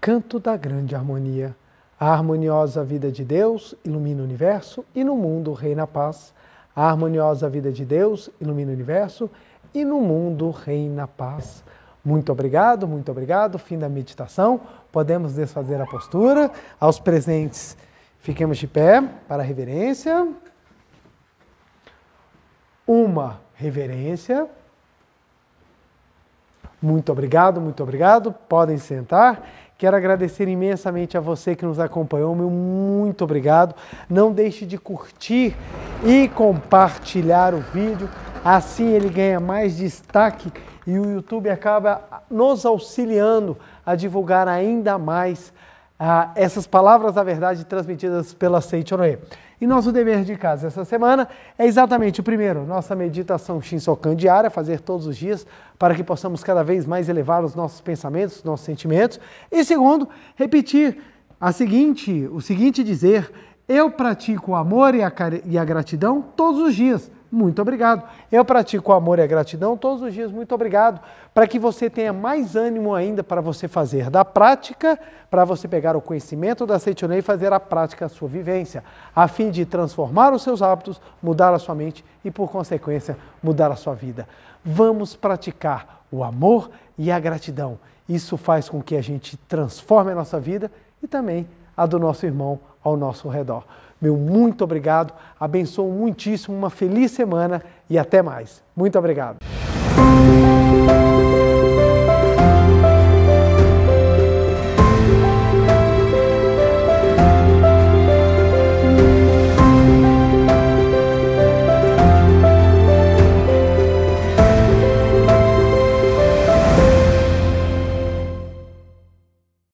Canto da grande harmonia. A harmoniosa vida de Deus ilumina o universo e no mundo reina a paz. A harmoniosa vida de Deus ilumina o universo e no mundo reina a paz. Muito obrigado, muito obrigado. Fim da meditação. Podemos desfazer a postura. Aos presentes, fiquemos de pé para a reverência uma reverência. Muito obrigado, muito obrigado. Podem sentar. Quero agradecer imensamente a você que nos acompanhou, meu muito obrigado. Não deixe de curtir e compartilhar o vídeo, assim ele ganha mais destaque e o YouTube acaba nos auxiliando a divulgar ainda mais ah, essas palavras da verdade transmitidas pela Seitonoe. E nosso dever de casa essa semana é exatamente o primeiro, nossa meditação Shinsokan diária, fazer todos os dias para que possamos cada vez mais elevar os nossos pensamentos, os nossos sentimentos. E segundo, repetir a seguinte, o seguinte dizer: eu pratico o amor e a, e a gratidão todos os dias muito obrigado. Eu pratico o amor e a gratidão todos os dias, muito obrigado, para que você tenha mais ânimo ainda para você fazer da prática, para você pegar o conhecimento da Seitonei e fazer a prática a sua vivência, a fim de transformar os seus hábitos, mudar a sua mente e, por consequência, mudar a sua vida. Vamos praticar o amor e a gratidão. Isso faz com que a gente transforme a nossa vida e também a do nosso irmão ao nosso redor. Meu muito obrigado, abençoo muitíssimo, uma feliz semana e até mais. Muito obrigado.